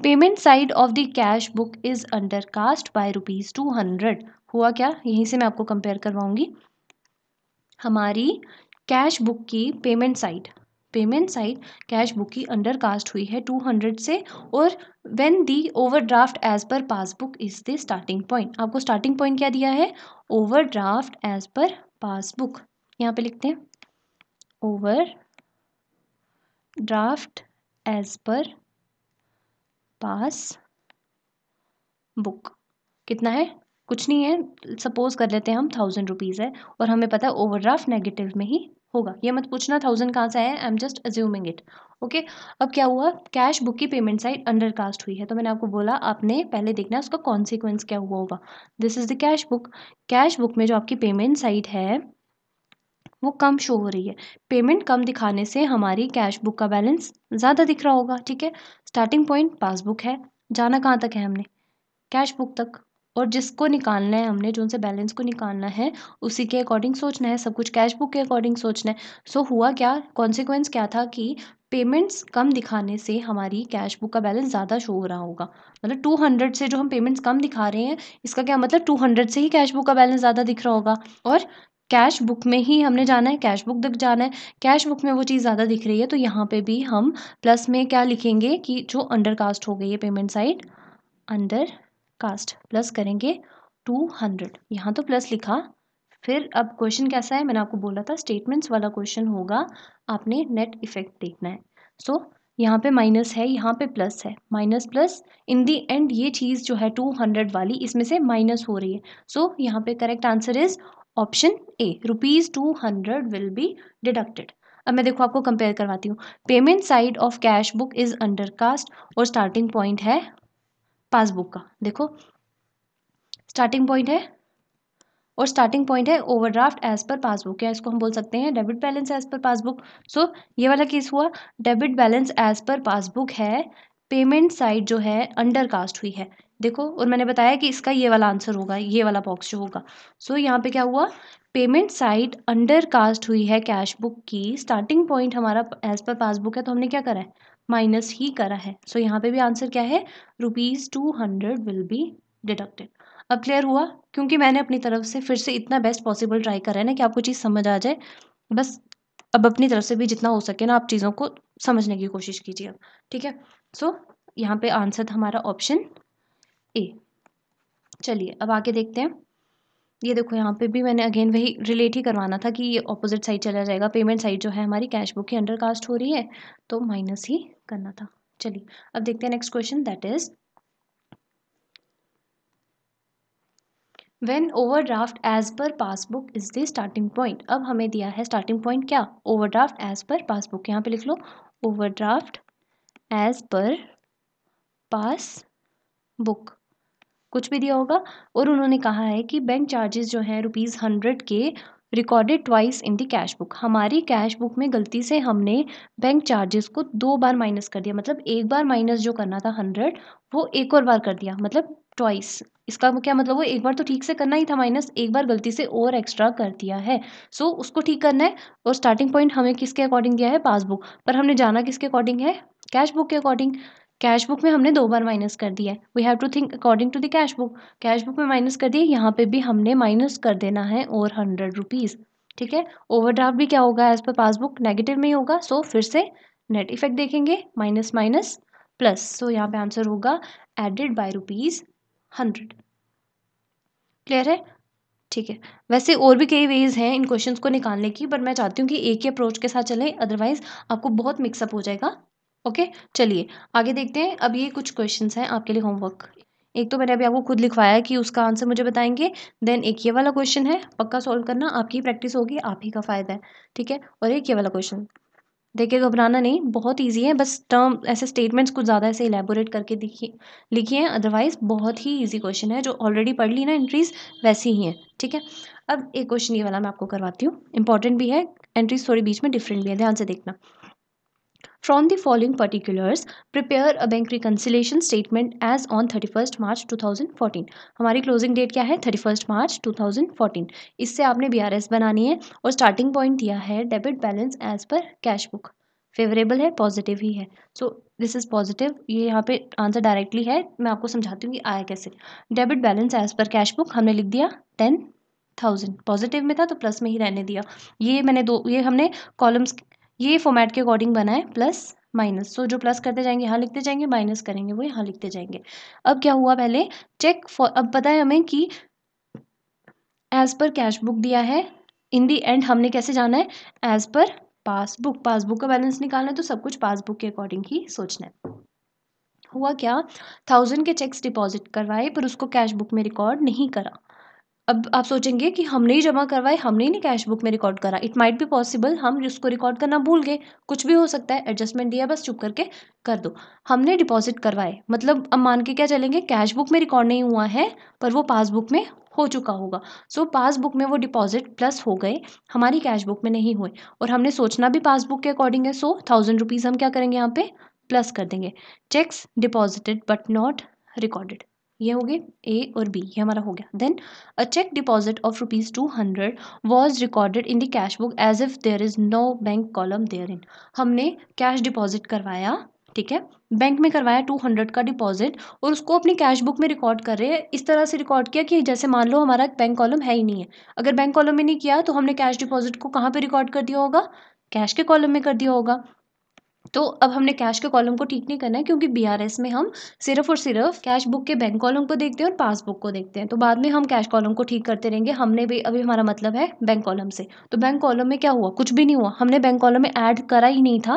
payment side of the cash book is undercast by rupees two hundred हुआ क्या यहीं से मैं आपको कंपेयर करवाऊंगी हमारी कैश बुक की payment side payment side cash book की अंडर कास्ट हुई है टू हंड्रेड से और when the overdraft as per passbook is the starting point आपको स्टार्टिंग पॉइंट क्या दिया है overdraft as per passbook यहाँ पे लिखते हैं ओवर ड्राफ्ट एज पर पास बुक कितना है कुछ नहीं है सपोज कर लेते हैं हम थाउजेंड रुपीज़ है और हमें पता है ओवर ड्राफ्ट नेगेटिव में ही होगा ये मत पूछना थाउजेंड कहाँ से आया I am just assuming it okay अब क्या हुआ कैश बुक की पेमेंट साइड अंडर कास्ट हुई है तो मैंने आपको बोला आपने पहले देखना उसका कॉन्सिक्वेंस क्या हुआ होगा this is the cash book cash book में जो आपकी पेमेंट साइड है वो कम शो हो रही है पेमेंट कम दिखाने से हमारी कैश बुक का बैलेंस ज़्यादा दिख रहा होगा ठीक है स्टार्टिंग पॉइंट पासबुक है जाना कहाँ तक है हमने कैश बुक तक और जिसको निकालना है हमने जो उनसे बैलेंस को निकालना है उसी के अकॉर्डिंग सोचना है सब कुछ कैश बुक के अकॉर्डिंग सोचना है सो so, हुआ क्या कॉन्सिक्वेंस क्या था कि पेमेंट्स कम दिखाने से हमारी कैश बुक का बैलेंस ज़्यादा शो हो रहा होगा मतलब टू हंड्रेड से जो हम पेमेंट्स कम दिखा रहे हैं इसका क्या मतलब टू हंड्रेड से ही कैश बुक का बैलेंस ज़्यादा दिख रहा होगा और कैश बुक में ही हमने जाना है कैश बुक तक जाना है कैश बुक में वो चीज़ ज़्यादा दिख रही है तो यहाँ पे भी हम प्लस में क्या लिखेंगे कि जो अंडर कास्ट हो गई है payment side undercast plus करेंगे टू हंड्रेड यहाँ तो प्लस लिखा फिर अब क्वेश्चन कैसा है मैंने आपको बोला था स्टेटमेंट्स वाला क्वेश्चन होगा आपने नेट इफेक्ट देखना है सो so, यहाँ पे माइनस है यहाँ पे प्लस है minus plus in the end ये चीज़ जो है टू हंड्रेड वाली इसमें से माइनस हो रही है सो so, यहाँ पे correct answer is option A rupees two hundred will be deducted अब मैं देखो आपको कंपेयर करवाती हूँ payment side of cash book is undercast और स्टार्टिंग पॉइंट है पासबुक का देखो स्टार्टिंग पॉइंट है और स्टार्टिंग पॉइंट है ओवरड्राफ्ट एज पर पासबुक या इसको हम बोल सकते हैं debit balance as per passbook so ये वाला केस हुआ debit balance as per passbook है पेमेंट साइड जो है अंडर कास्ट हुई है देखो और मैंने बताया कि इसका ये वाला आंसर होगा ये वाला बॉक्स जो होगा सो so, यहाँ पे क्या हुआ पेमेंट साइट अंडर कास्ट हुई है कैश बुक की स्टार्टिंग पॉइंट हमारा एज पर पासबुक है तो हमने क्या करा है माइनस ही करा है सो so, यहाँ पे भी आंसर क्या है rupees two hundred will be deducted अब क्लियर हुआ क्योंकि मैंने अपनी तरफ से फिर से इतना बेस्ट पॉसिबल ट्राई करा है ना कि आपको चीज़ समझ आ जाए बस अब अपनी तरफ से भी जितना हो सके ना आप चीज़ों को समझने की कोशिश कीजिए ठीक है सो so, यहाँ पे आंसर था हमारा ऑप्शन ए चलिए अब आगे देखते हैं ये देखो यहाँ पे भी मैंने अगेन वही रिलेट ही करवाना था कि ये ऑपोजिट साइड चला जाएगा पेमेंट साइड जो है हमारी कैश बुक की अंडर कास्ट हो रही है तो माइनस ही करना था चलिए अब देखते हैं next question that is when overdraft as per passbook is the starting point अब हमें दिया है स्टार्टिंग पॉइंट क्या overdraft as per passbook यहाँ पे लिख लो ओवर ड्राफ्ट एज पर पास बुक कुछ भी दिया होगा और उन्होंने कहा है कि बैंक चार्जेस जो हैं रुपीज़ हंड्रेड के recorded twice in the cash book हमारी कैश बुक में गलती से हमने बैंक चार्जेस को दो बार माइनस कर दिया मतलब एक बार माइनस जो करना था हंड्रेड वो एक और बार कर दिया मतलब ट्वाइस इसका क्या मतलब वो एक बार तो ठीक से करना ही था माइनस एक बार गलती से और एक्स्ट्रा कर दिया है सो so, उसको ठीक करना है और स्टार्टिंग पॉइंट हमें किसके अकॉर्डिंग दिया है पासबुक पर हमने जाना किसके अकॉर्डिंग है कैश बुक के अकॉर्डिंग कैश बुक में हमने दो बार माइनस कर दिया है we have to think according to the cash book cash book में माइनस कर दिया यहाँ पे भी हमने माइनस कर देना है और हंड्रेड रुपीज़ ठीक है ओवरड्राफ्ट भी क्या होगा एज पर पासबुक नेगेटिव में ही होगा सो so फिर से नेट इफेक्ट देखेंगे माइनस माइनस प्लस सो यहाँ पे आंसर होगा added by rupees hundred clear है ठीक है वैसे और भी कई वेज हैं इन क्वेश्चंस को निकालने की बट मैं चाहती हूँ कि एक ही अप्रोच के साथ चलें अदरवाइज़ आपको बहुत मिक्सअप हो जाएगा ओके चलिए आगे देखते हैं अब ये कुछ क्वेश्चन हैं आपके लिए होमवर्क एक तो मैंने अभी आपको खुद लिखवाया है कि उसका आंसर मुझे बताएंगे देन एक ये वाला क्वेश्चन है पक्का सॉल्व करना आपकी प्रैक्टिस होगी आप ही का फ़ायदा है ठीक है और एक ये वाला क्वेश्चन देखिए घबराना नहीं बहुत ईजी है बस टर्म ऐसे स्टेटमेंट्स कुछ ज़्यादा ऐसे इलेबोरेट करके दिखिए लिखिए हैं अदरवाइज बहुत ही ईजी क्वेश्चन है जो ऑलरेडी पढ़ ली ना एंट्रीज वैसी ही हैं ठीक है अब एक क्वेश्चन ये वाला मैं आपको करवाती हूँ इंपॉर्टेंट भी है एंट्रीज थोड़ी बीच में डिफरेंट भी है ध्यान से देखना from the following particulars prepare a bank reconciliation statement as on 31st मार्च 2014 हमारी क्लोजिंग डेट क्या है 31st मार्च 2014 इससे आपने एस बनानी है और स्टार्टिंग पॉइंट दिया है डेबिट बैलेंस एज पर कैश बुक फेवरेबल है पॉजिटिव ही है सो दिस इज़ पॉजिटिव ये यहाँ पे आंसर डायरेक्टली है मैं आपको समझाती हूँ कि आया कैसे डेबिट बैलेंस एज पर कैश बुक हमने लिख दिया टेन थाउजेंड पॉजिटिव में था तो प्लस में ही रहने दिया ये मैंने दो ये हमने कॉलम्स ये फॉर्मेट के अकॉर्डिंग बनाए प्लस माइनस सो जो प्लस करते जाएंगे यहाँ लिखते जाएंगे माइनस करेंगे वो यहाँ लिखते जाएंगे अब क्या हुआ पहले चेक फॉर अब पता है हमें कि एज पर कैश बुक दिया है इन दी एंड हमने कैसे जाना है एज पर पासबुक पासबुक का बैलेंस निकालना है तो सब कुछ पासबुक के अकॉर्डिंग ही सोचना है हुआ क्या थाउजेंड के चेक्स डिपॉजिट करवाए पर उसको कैश बुक में रिकॉर्ड नहीं करा अब आप सोचेंगे कि हमने ही जमा करवाए हमने ही नहीं कैश बुक में रिकॉर्ड करा इट माइट भी पॉसिबल हम उसको रिकॉर्ड करना भूल गए कुछ भी हो सकता है एडजस्टमेंट दिया बस चुप करके कर दो हमने डिपॉजिट करवाए मतलब अब मान के क्या चलेंगे कैश बुक में रिकॉर्ड नहीं हुआ है पर वो पासबुक में हो चुका होगा सो so, पासबुक में वो डिपॉजिट प्लस हो गए हमारी कैश बुक में नहीं हुए और हमने सोचना भी पासबुक के अकॉर्डिंग है सो थाउजेंड रुपीज़ हम क्या करेंगे यहाँ पे प्लस कर देंगे cheques deposited but not recorded ये हो गए ए और बी ये हमारा हो गया then a cheque deposit of rupees two hundred was recorded in the cash book as if there is no bank column there in हमने कैश डिपॉजिट करवाया ठीक है बैंक में करवाया टू हंड्रेड का डिपॉजिट और उसको अपनी कैश बुक में रिकॉर्ड कर रहे हैं इस तरह से रिकॉर्ड किया कि जैसे मान लो हमारा बैंक कॉलम है ही नहीं है अगर बैंक कॉलम में नहीं किया तो हमने कैश डिपॉजिट को कहाँ पे रिकॉर्ड कर दिया होगा कैश के कॉलम में कर दिया होगा तो अब हमने कैश के कॉलम को ठीक नहीं करना है क्योंकि बीआरएस में हम सिर्फ और सिर्फ कैश बुक के बैंक कॉलम को देखते हैं और पासबुक को देखते हैं तो बाद में हम कैश कॉलम को ठीक करते रहेंगे हमने भी अभी हमारा मतलब है बैंक कॉलम से तो बैंक कॉलम में क्या हुआ कुछ भी नहीं हुआ हमने बैंक कॉलम में ऐड करा ही नहीं था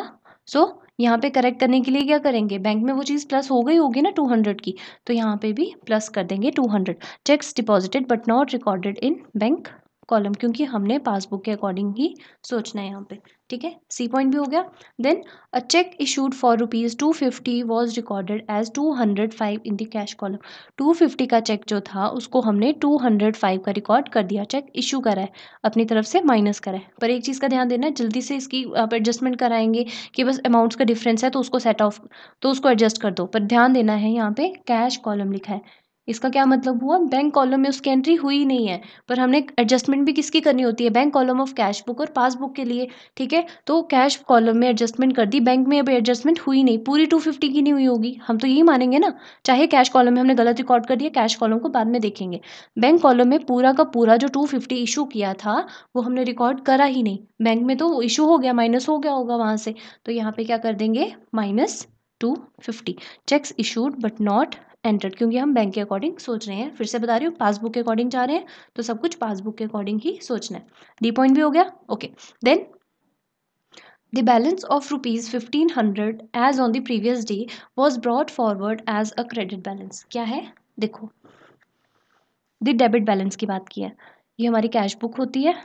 सो so, यहाँ पे करेक्ट करने के लिए क्या करेंगे बैंक में वो चीज़ प्लस हो गई होगी ना टू हंड्रेड की तो यहाँ पे भी प्लस कर देंगे two hundred cheques deposited but not recorded in bank column क्योंकि हमने पासबुक के अकॉर्डिंग ही सोचना है यहाँ पे ठीक है सी पॉइंट भी हो गया then a cheque issued for rupees two fifty was recorded as two hundred five in the cash column two fifty का चेक जो था उसको हमने टू हंड्रेड फाइव का रिकॉर्ड कर दिया चेक इशू करा है अपनी तरफ से माइनस करा है पर एक चीज़ का ध्यान देना है जल्दी से इसकी आप एडजस्टमेंट कराएंगे कि बस अमाउंट्स का डिफरेंस है तो उसको सेट ऑफ तो उसको एडजस्ट कर दो पर ध्यान देना है यहाँ पे कैश कॉलम लिखा है इसका क्या मतलब हुआ बैंक कॉलम में उसकी एंट्री हुई नहीं है पर हमने एडजस्टमेंट भी किसकी करनी होती है bank column of cash book और पासबुक के लिए ठीक है तो कैश कॉलम में एडजस्टमेंट कर दी बैंक में अभी एडजस्टमेंट हुई नहीं पूरी टू फिफ्टी की नहीं हुई होगी हम तो यही मानेंगे ना चाहे कैश कॉलम में हमने गलत रिकॉर्ड कर दिया कैश कॉलम को बाद में देखेंगे बैंक कॉलम में पूरा का पूरा जो टू फिफ्टी इशू किया था वो हमने रिकॉर्ड करा ही नहीं बैंक में तो इशू हो गया माइनस हो गया होगा वहाँ से तो यहाँ पे क्या कर देंगे minus two fifty cheques issued but not entered क्योंकि हम बैंक के अकॉर्डिंग सोच रहे हैं फिर से बता रही हूँ पासबुक के अकॉर्डिंग जा रहे हैं तो सब कुछ पासबुक के अकॉर्डिंग ही सोचना है डी पॉइंट भी हो गया okay then the balance of rupees fifteen hundred as on the previous day was brought forward as a credit balance क्या है देखो द डेबिट बैलेंस की बात की है ये हमारी कैश बुक होती है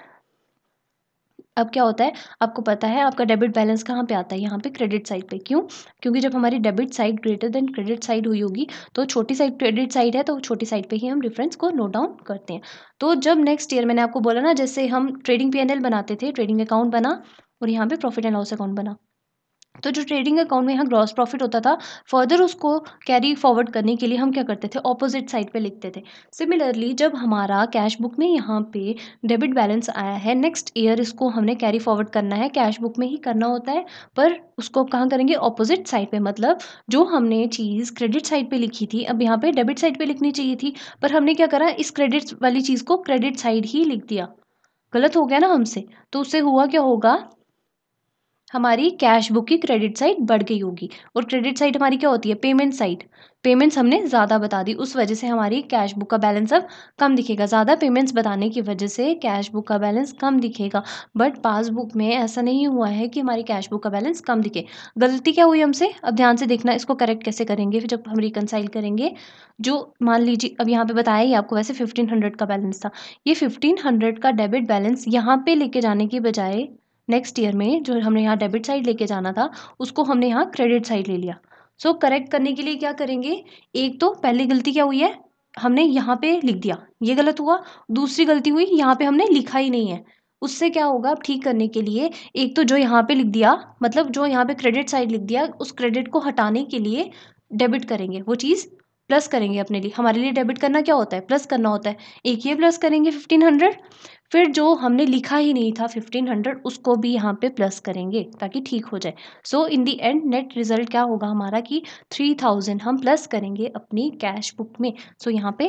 अब क्या होता है आपको पता है आपका डेबिट बैलेंस कहाँ पे आता है यहाँ पे क्रेडिट साइड पे क्यों क्योंकि जब हमारी debit side greater than credit side हुई होगी तो छोटी साइड क्रेडिट साइड है तो छोटी साइड पे ही हम डिफरेंस को नोट डाउन करते हैं तो जब नेक्स्ट ईयर मैंने आपको बोला ना जैसे हम ट्रेडिंग पी बनाते थे ट्रेडिंग अकाउंट बना और यहाँ पे प्रॉफिट एंड लॉस अकाउंट बना तो जो ट्रेडिंग अकाउंट में यहाँ ग्रॉस प्रॉफिट होता था फर्दर उसको कैरी फॉरवर्ड करने के लिए हम क्या करते थे ऑपोजिट साइड पे लिखते थे सिमिलरली जब हमारा कैश बुक में यहाँ पे डेबिट बैलेंस आया है नेक्स्ट ईयर इसको हमने कैरी फॉरवर्ड करना है कैश बुक में ही करना होता है पर उसको कहाँ करेंगे ऑपोजिट साइड पर मतलब जो हमने चीज़ क्रेडिट साइड पर लिखी थी अब यहाँ पर डेबिट साइड पर लिखनी चाहिए थी पर हमने क्या करा इस क्रेडिट वाली चीज़ को क्रेडिट साइड ही लिख दिया गलत हो गया ना हमसे तो उससे हुआ क्या होगा हमारी कैश बुक की क्रेडिट साइड बढ़ गई होगी और क्रेडिट साइड हमारी क्या होती है पेमेंट साइड पेमेंट्स हमने ज़्यादा बता दी उस वजह से हमारी कैश बुक का बैलेंस अब कम दिखेगा ज़्यादा पेमेंट्स बताने की वजह से कैश बुक का बैलेंस कम दिखेगा बट पासबुक में ऐसा नहीं हुआ है कि हमारी कैश बुक का बैलेंस कम दिखे गलती क्या हुई हमसे अब ध्यान से देखना इसको करेक्ट कैसे करेंगे फिर जब हम रिकनसाइल करेंगे जो मान लीजिए अब यहाँ पर बताया ही आपको वैसे फिफ्टीन हंड्रेड का बैलेंस था ये फिफ्टीन हंड्रेड का डेबिट बैलेंस यहाँ पर लेके जाने के बजाय नेक्स्ट ईयर में जो हमने यहाँ डेबिट साइड लेके जाना था उसको हमने यहाँ क्रेडिट साइड ले लिया सो so, करेक्ट करने के लिए क्या करेंगे एक तो पहली गलती क्या हुई है हमने यहाँ पे लिख दिया ये गलत हुआ दूसरी गलती हुई यहाँ पे हमने लिखा ही नहीं है उससे क्या होगा ठीक करने के लिए एक तो जो यहाँ पे लिख दिया मतलब जो यहाँ पे क्रेडिट साइड लिख दिया उस क्रेडिट को हटाने के लिए डेबिट करेंगे वो चीज़ प्लस करेंगे अपने लिए हमारे लिए डेबिट करना क्या होता है प्लस करना होता है एक ये प्लस करेंगे फिफ्टीन हंड्रेड फिर जो हमने लिखा ही नहीं था फिफ्टीन हंड्रेड उसको भी यहाँ पे प्लस करेंगे ताकि ठीक हो जाए so in the end net result क्या होगा हमारा कि थ्री थाउजेंड हम प्लस करेंगे अपनी कैश बुक में सो so, यहाँ पे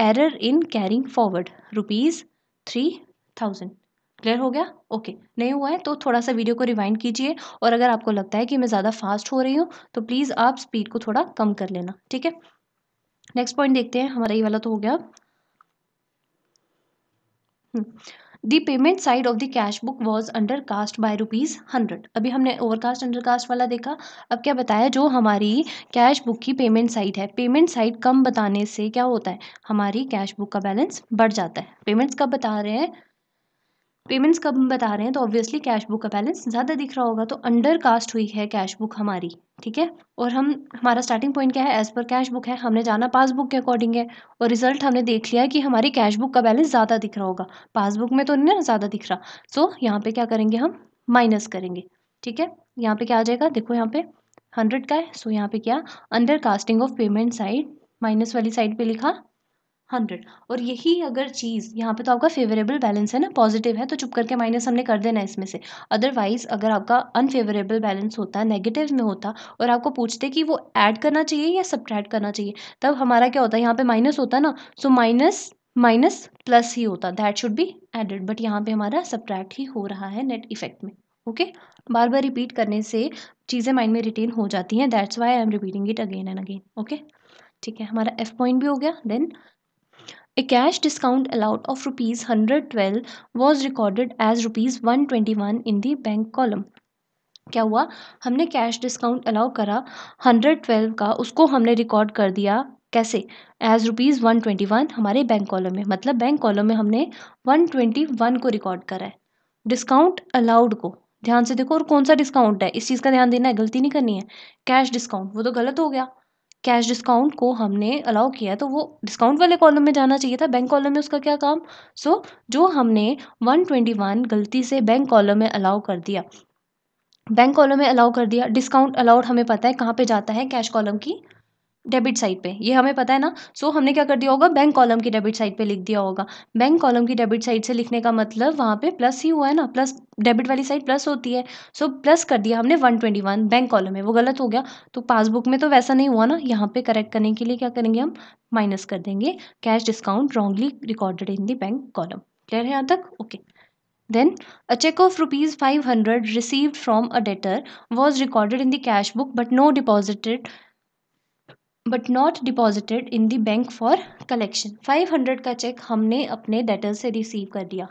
error in carrying forward rupees three thousand clear हो गया ओके okay. नहीं हुआ है तो थोड़ा सा वीडियो को रिवाइंड कीजिए और अगर आपको लगता है कि मैं ज़्यादा फास्ट हो रही हूँ तो प्लीज़ आप स्पीड को थोड़ा कम कर लेना ठीक है नेक्स्ट पॉइंट देखते हैं हमारा ये वाला तो हो गया the payment side of the cash book was undercast by rupees hundred अभी हमने ओवर कास्ट अंडर कास्ट वाला देखा अब क्या बताया जो हमारी कैश बुक की पेमेंट साइड है पेमेंट साइड कम बताने से क्या होता है हमारी कैश बुक का बैलेंस बढ़ जाता है पेमेंट्स कब बता रहे हैं पेमेंट्स हम बता रहे हैं तो ऑब्वियसली कैश बुक का बैलेंस ज़्यादा दिख रहा होगा तो अंडर कास्ट हुई है कैश बुक हमारी ठीक है और हम हमारा स्टार्टिंग पॉइंट क्या है एज़ पर कैश बुक है हमने जाना पासबुक के अकॉर्डिंग है और रिजल्ट हमने देख लिया कि हमारी कैश बुक का बैलेंस ज़्यादा दिख रहा होगा पासबुक में तो नहीं ना ज़्यादा दिख रहा सो so, यहाँ पे क्या करेंगे हम माइनस करेंगे ठीक है यहाँ पे क्या आ जाएगा देखो यहाँ पे हंड्रेड का है सो so, यहाँ पे क्या undercasting of payment side minus वाली साइड पे लिखा हंड्रेड और यही अगर चीज़ यहाँ पे तो आपका फेवरेबल बैलेंस है ना पॉजिटिव है तो चुप करके माइनस हमने कर देना इसमें से अदरवाइज़ अगर आपका अनफेवरेबल बैलेंस होता है नेगेटिव में होता और आपको पूछते कि वो ऐड करना चाहिए या सब्ट्रैक्ट करना चाहिए तब हमारा क्या होता है यहाँ पे माइनस होता ना सो माइनस माइनस प्लस ही होता that should be added but यहाँ पे हमारा सब्ट्रैक्ट ही हो रहा है नेट इफेक्ट में ओके okay? बार बार रिपीट करने से चीज़ें माइंड में रिटेन हो जाती हैं that's why I am repeating it again and again okay ठीक है हमारा एफ पॉइंट भी हो गया then A cash discount allowed of rupees 112 was recorded as rupees 121 in the bank column. क्या हुआ हमने कैश डिस्काउंट अलाउ करा 112 का उसको हमने रिकॉर्ड कर दिया कैसे as rupees one twenty one हमारे बैंक कॉलम में मतलब बैंक कॉलम में हमने वन ट्वेंटी वन को रिकॉर्ड करा है डिस्काउंट अलाउड को ध्यान से देखो और कौन सा डिस्काउंट है इस चीज़ का ध्यान देना है गलती नहीं करनी है कैश डिस्काउंट वो तो गलत हो गया कैश डिस्काउंट को हमने अलाउ किया तो वो डिस्काउंट वाले कॉलम में जाना चाहिए था बैंक कॉलम में उसका क्या काम सो so, जो हमने वन ट्वेंटी वन गलती से बैंक कॉलम में अलाउ कर दिया बैंक कॉलम में अलाउ कर दिया डिस्काउंट अलाउड हमें पता है कहाँ पे जाता है कैश कॉलम की डेबिट साइड पे ये हमें पता है ना सो so, हमने क्या कर दिया होगा बैंक कॉलम की डेबिट साइड पे लिख दिया होगा बैंक कॉलम की डेबिट साइड से लिखने का मतलब वहाँ पे प्लस ही हुआ है ना प्लस डेबिट वाली साइड प्लस होती है सो so, प्लस कर दिया हमने one twenty one bank column है वो गलत हो गया तो पासबुक में तो वैसा नहीं हुआ ना यहाँ पे करेक्ट करने के लिए क्या करेंगे हम माइनस कर देंगे cash discount wrongly recorded in the bank column clear है यहाँ तक okay okay. A cheque of rupees five hundred receive from a debtor was recorded in the cash book but no deposited but not deposited in the bank for collection five hundred का cheque हमने अपने debtor से receive कर दिया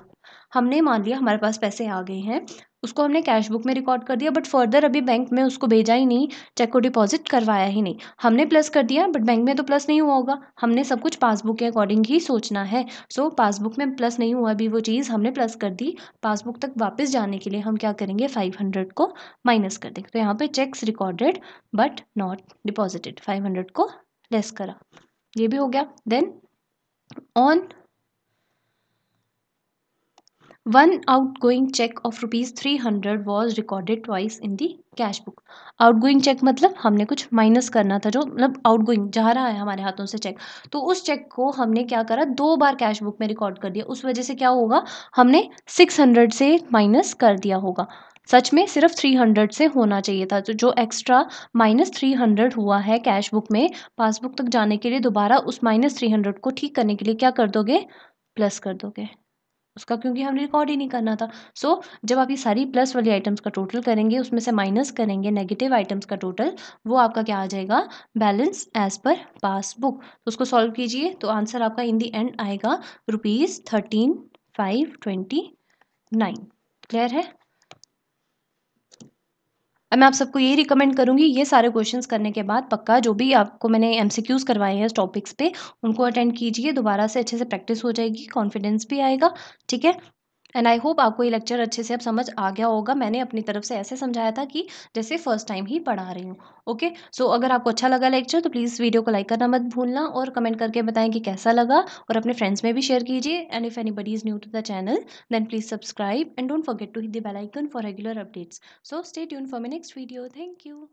हमने मान लिया हमारे पास पैसे आ गए हैं उसको हमने कैश बुक में रिकॉर्ड कर दिया बट फर्दर अभी बैंक में उसको भेजा ही नहीं चेक को डिपॉजिट करवाया ही नहीं हमने प्लस कर दिया बट बैंक में तो प्लस नहीं हुआ होगा हमने सब कुछ पासबुक के अकॉर्डिंग ही सोचना है सो so, पासबुक में प्लस नहीं हुआ अभी वो चीज़ हमने प्लस कर दी पासबुक तक वापस जाने के लिए हम क्या करेंगे फाइव हंड्रेड को माइनस कर देंगे तो यहाँ पर cheques recorded but not deposited five hundred को लेस करा ये भी हो गया then on one outgoing cheque of rupees three hundred was recorded twice in the cash book outgoing cheque मतलब हमने कुछ माइनस करना था जो मतलब आउट गोइंग जा रहा है हमारे हाथों से चेक तो उस चेक को हमने क्या करा दो बार कैश बुक में रिकॉर्ड कर दिया उस वजह से क्या होगा हमने सिक्स हंड्रेड से माइनस कर दिया होगा सच में सिर्फ थ्री हंड्रेड से होना चाहिए था तो जो एक्स्ट्रा माइनस थ्री हंड्रेड हुआ है कैश बुक में पासबुक तक जाने के लिए दोबारा उस माइनस थ्री हंड्रेड को ठीक करने के लिए क्या कर दोगे प्लस कर दोगे उसका क्योंकि हमने रिकॉर्ड ही नहीं करना था सो so, जब आप ये सारी प्लस वाली आइटम्स का टोटल करेंगे उसमें से माइनस करेंगे नेगेटिव आइटम्स का टोटल वो आपका क्या आ जाएगा बैलेंस एज पर पासबुक तो उसको सॉल्व कीजिए तो आंसर आपका इन दी एंड आएगा rupees thirteen five twenty nine clear है मैं आप सबको यही रिकमेंड करूँगी ये सारे क्वेश्चन करने के बाद पक्का जो भी आपको मैंने एम करवाए हैं इस टॉपिक्स पे उनको अटेंड कीजिए दोबारा से अच्छे से प्रैक्टिस हो जाएगी कॉन्फिडेंस भी आएगा ठीक है एंड आई होप आपको ये लेक्चर अच्छे से अब समझ आ गया होगा मैंने अपनी तरफ से ऐसे समझाया था कि जैसे फर्स्ट टाइम ही पढ़ा रही हूँ ओके सो अगर आपको अच्छा लगा लेक्चर तो प्लीज़ वीडियो को लाइक करना मत भूलना और कमेंट करके बताएं कि कैसा लगा और अपने फ्रेंड्स में भी शेयर कीजिए and if anybody is new to the channel then please subscribe and don't forget to hit the bell icon for regular updates so stay tune for my next video thank you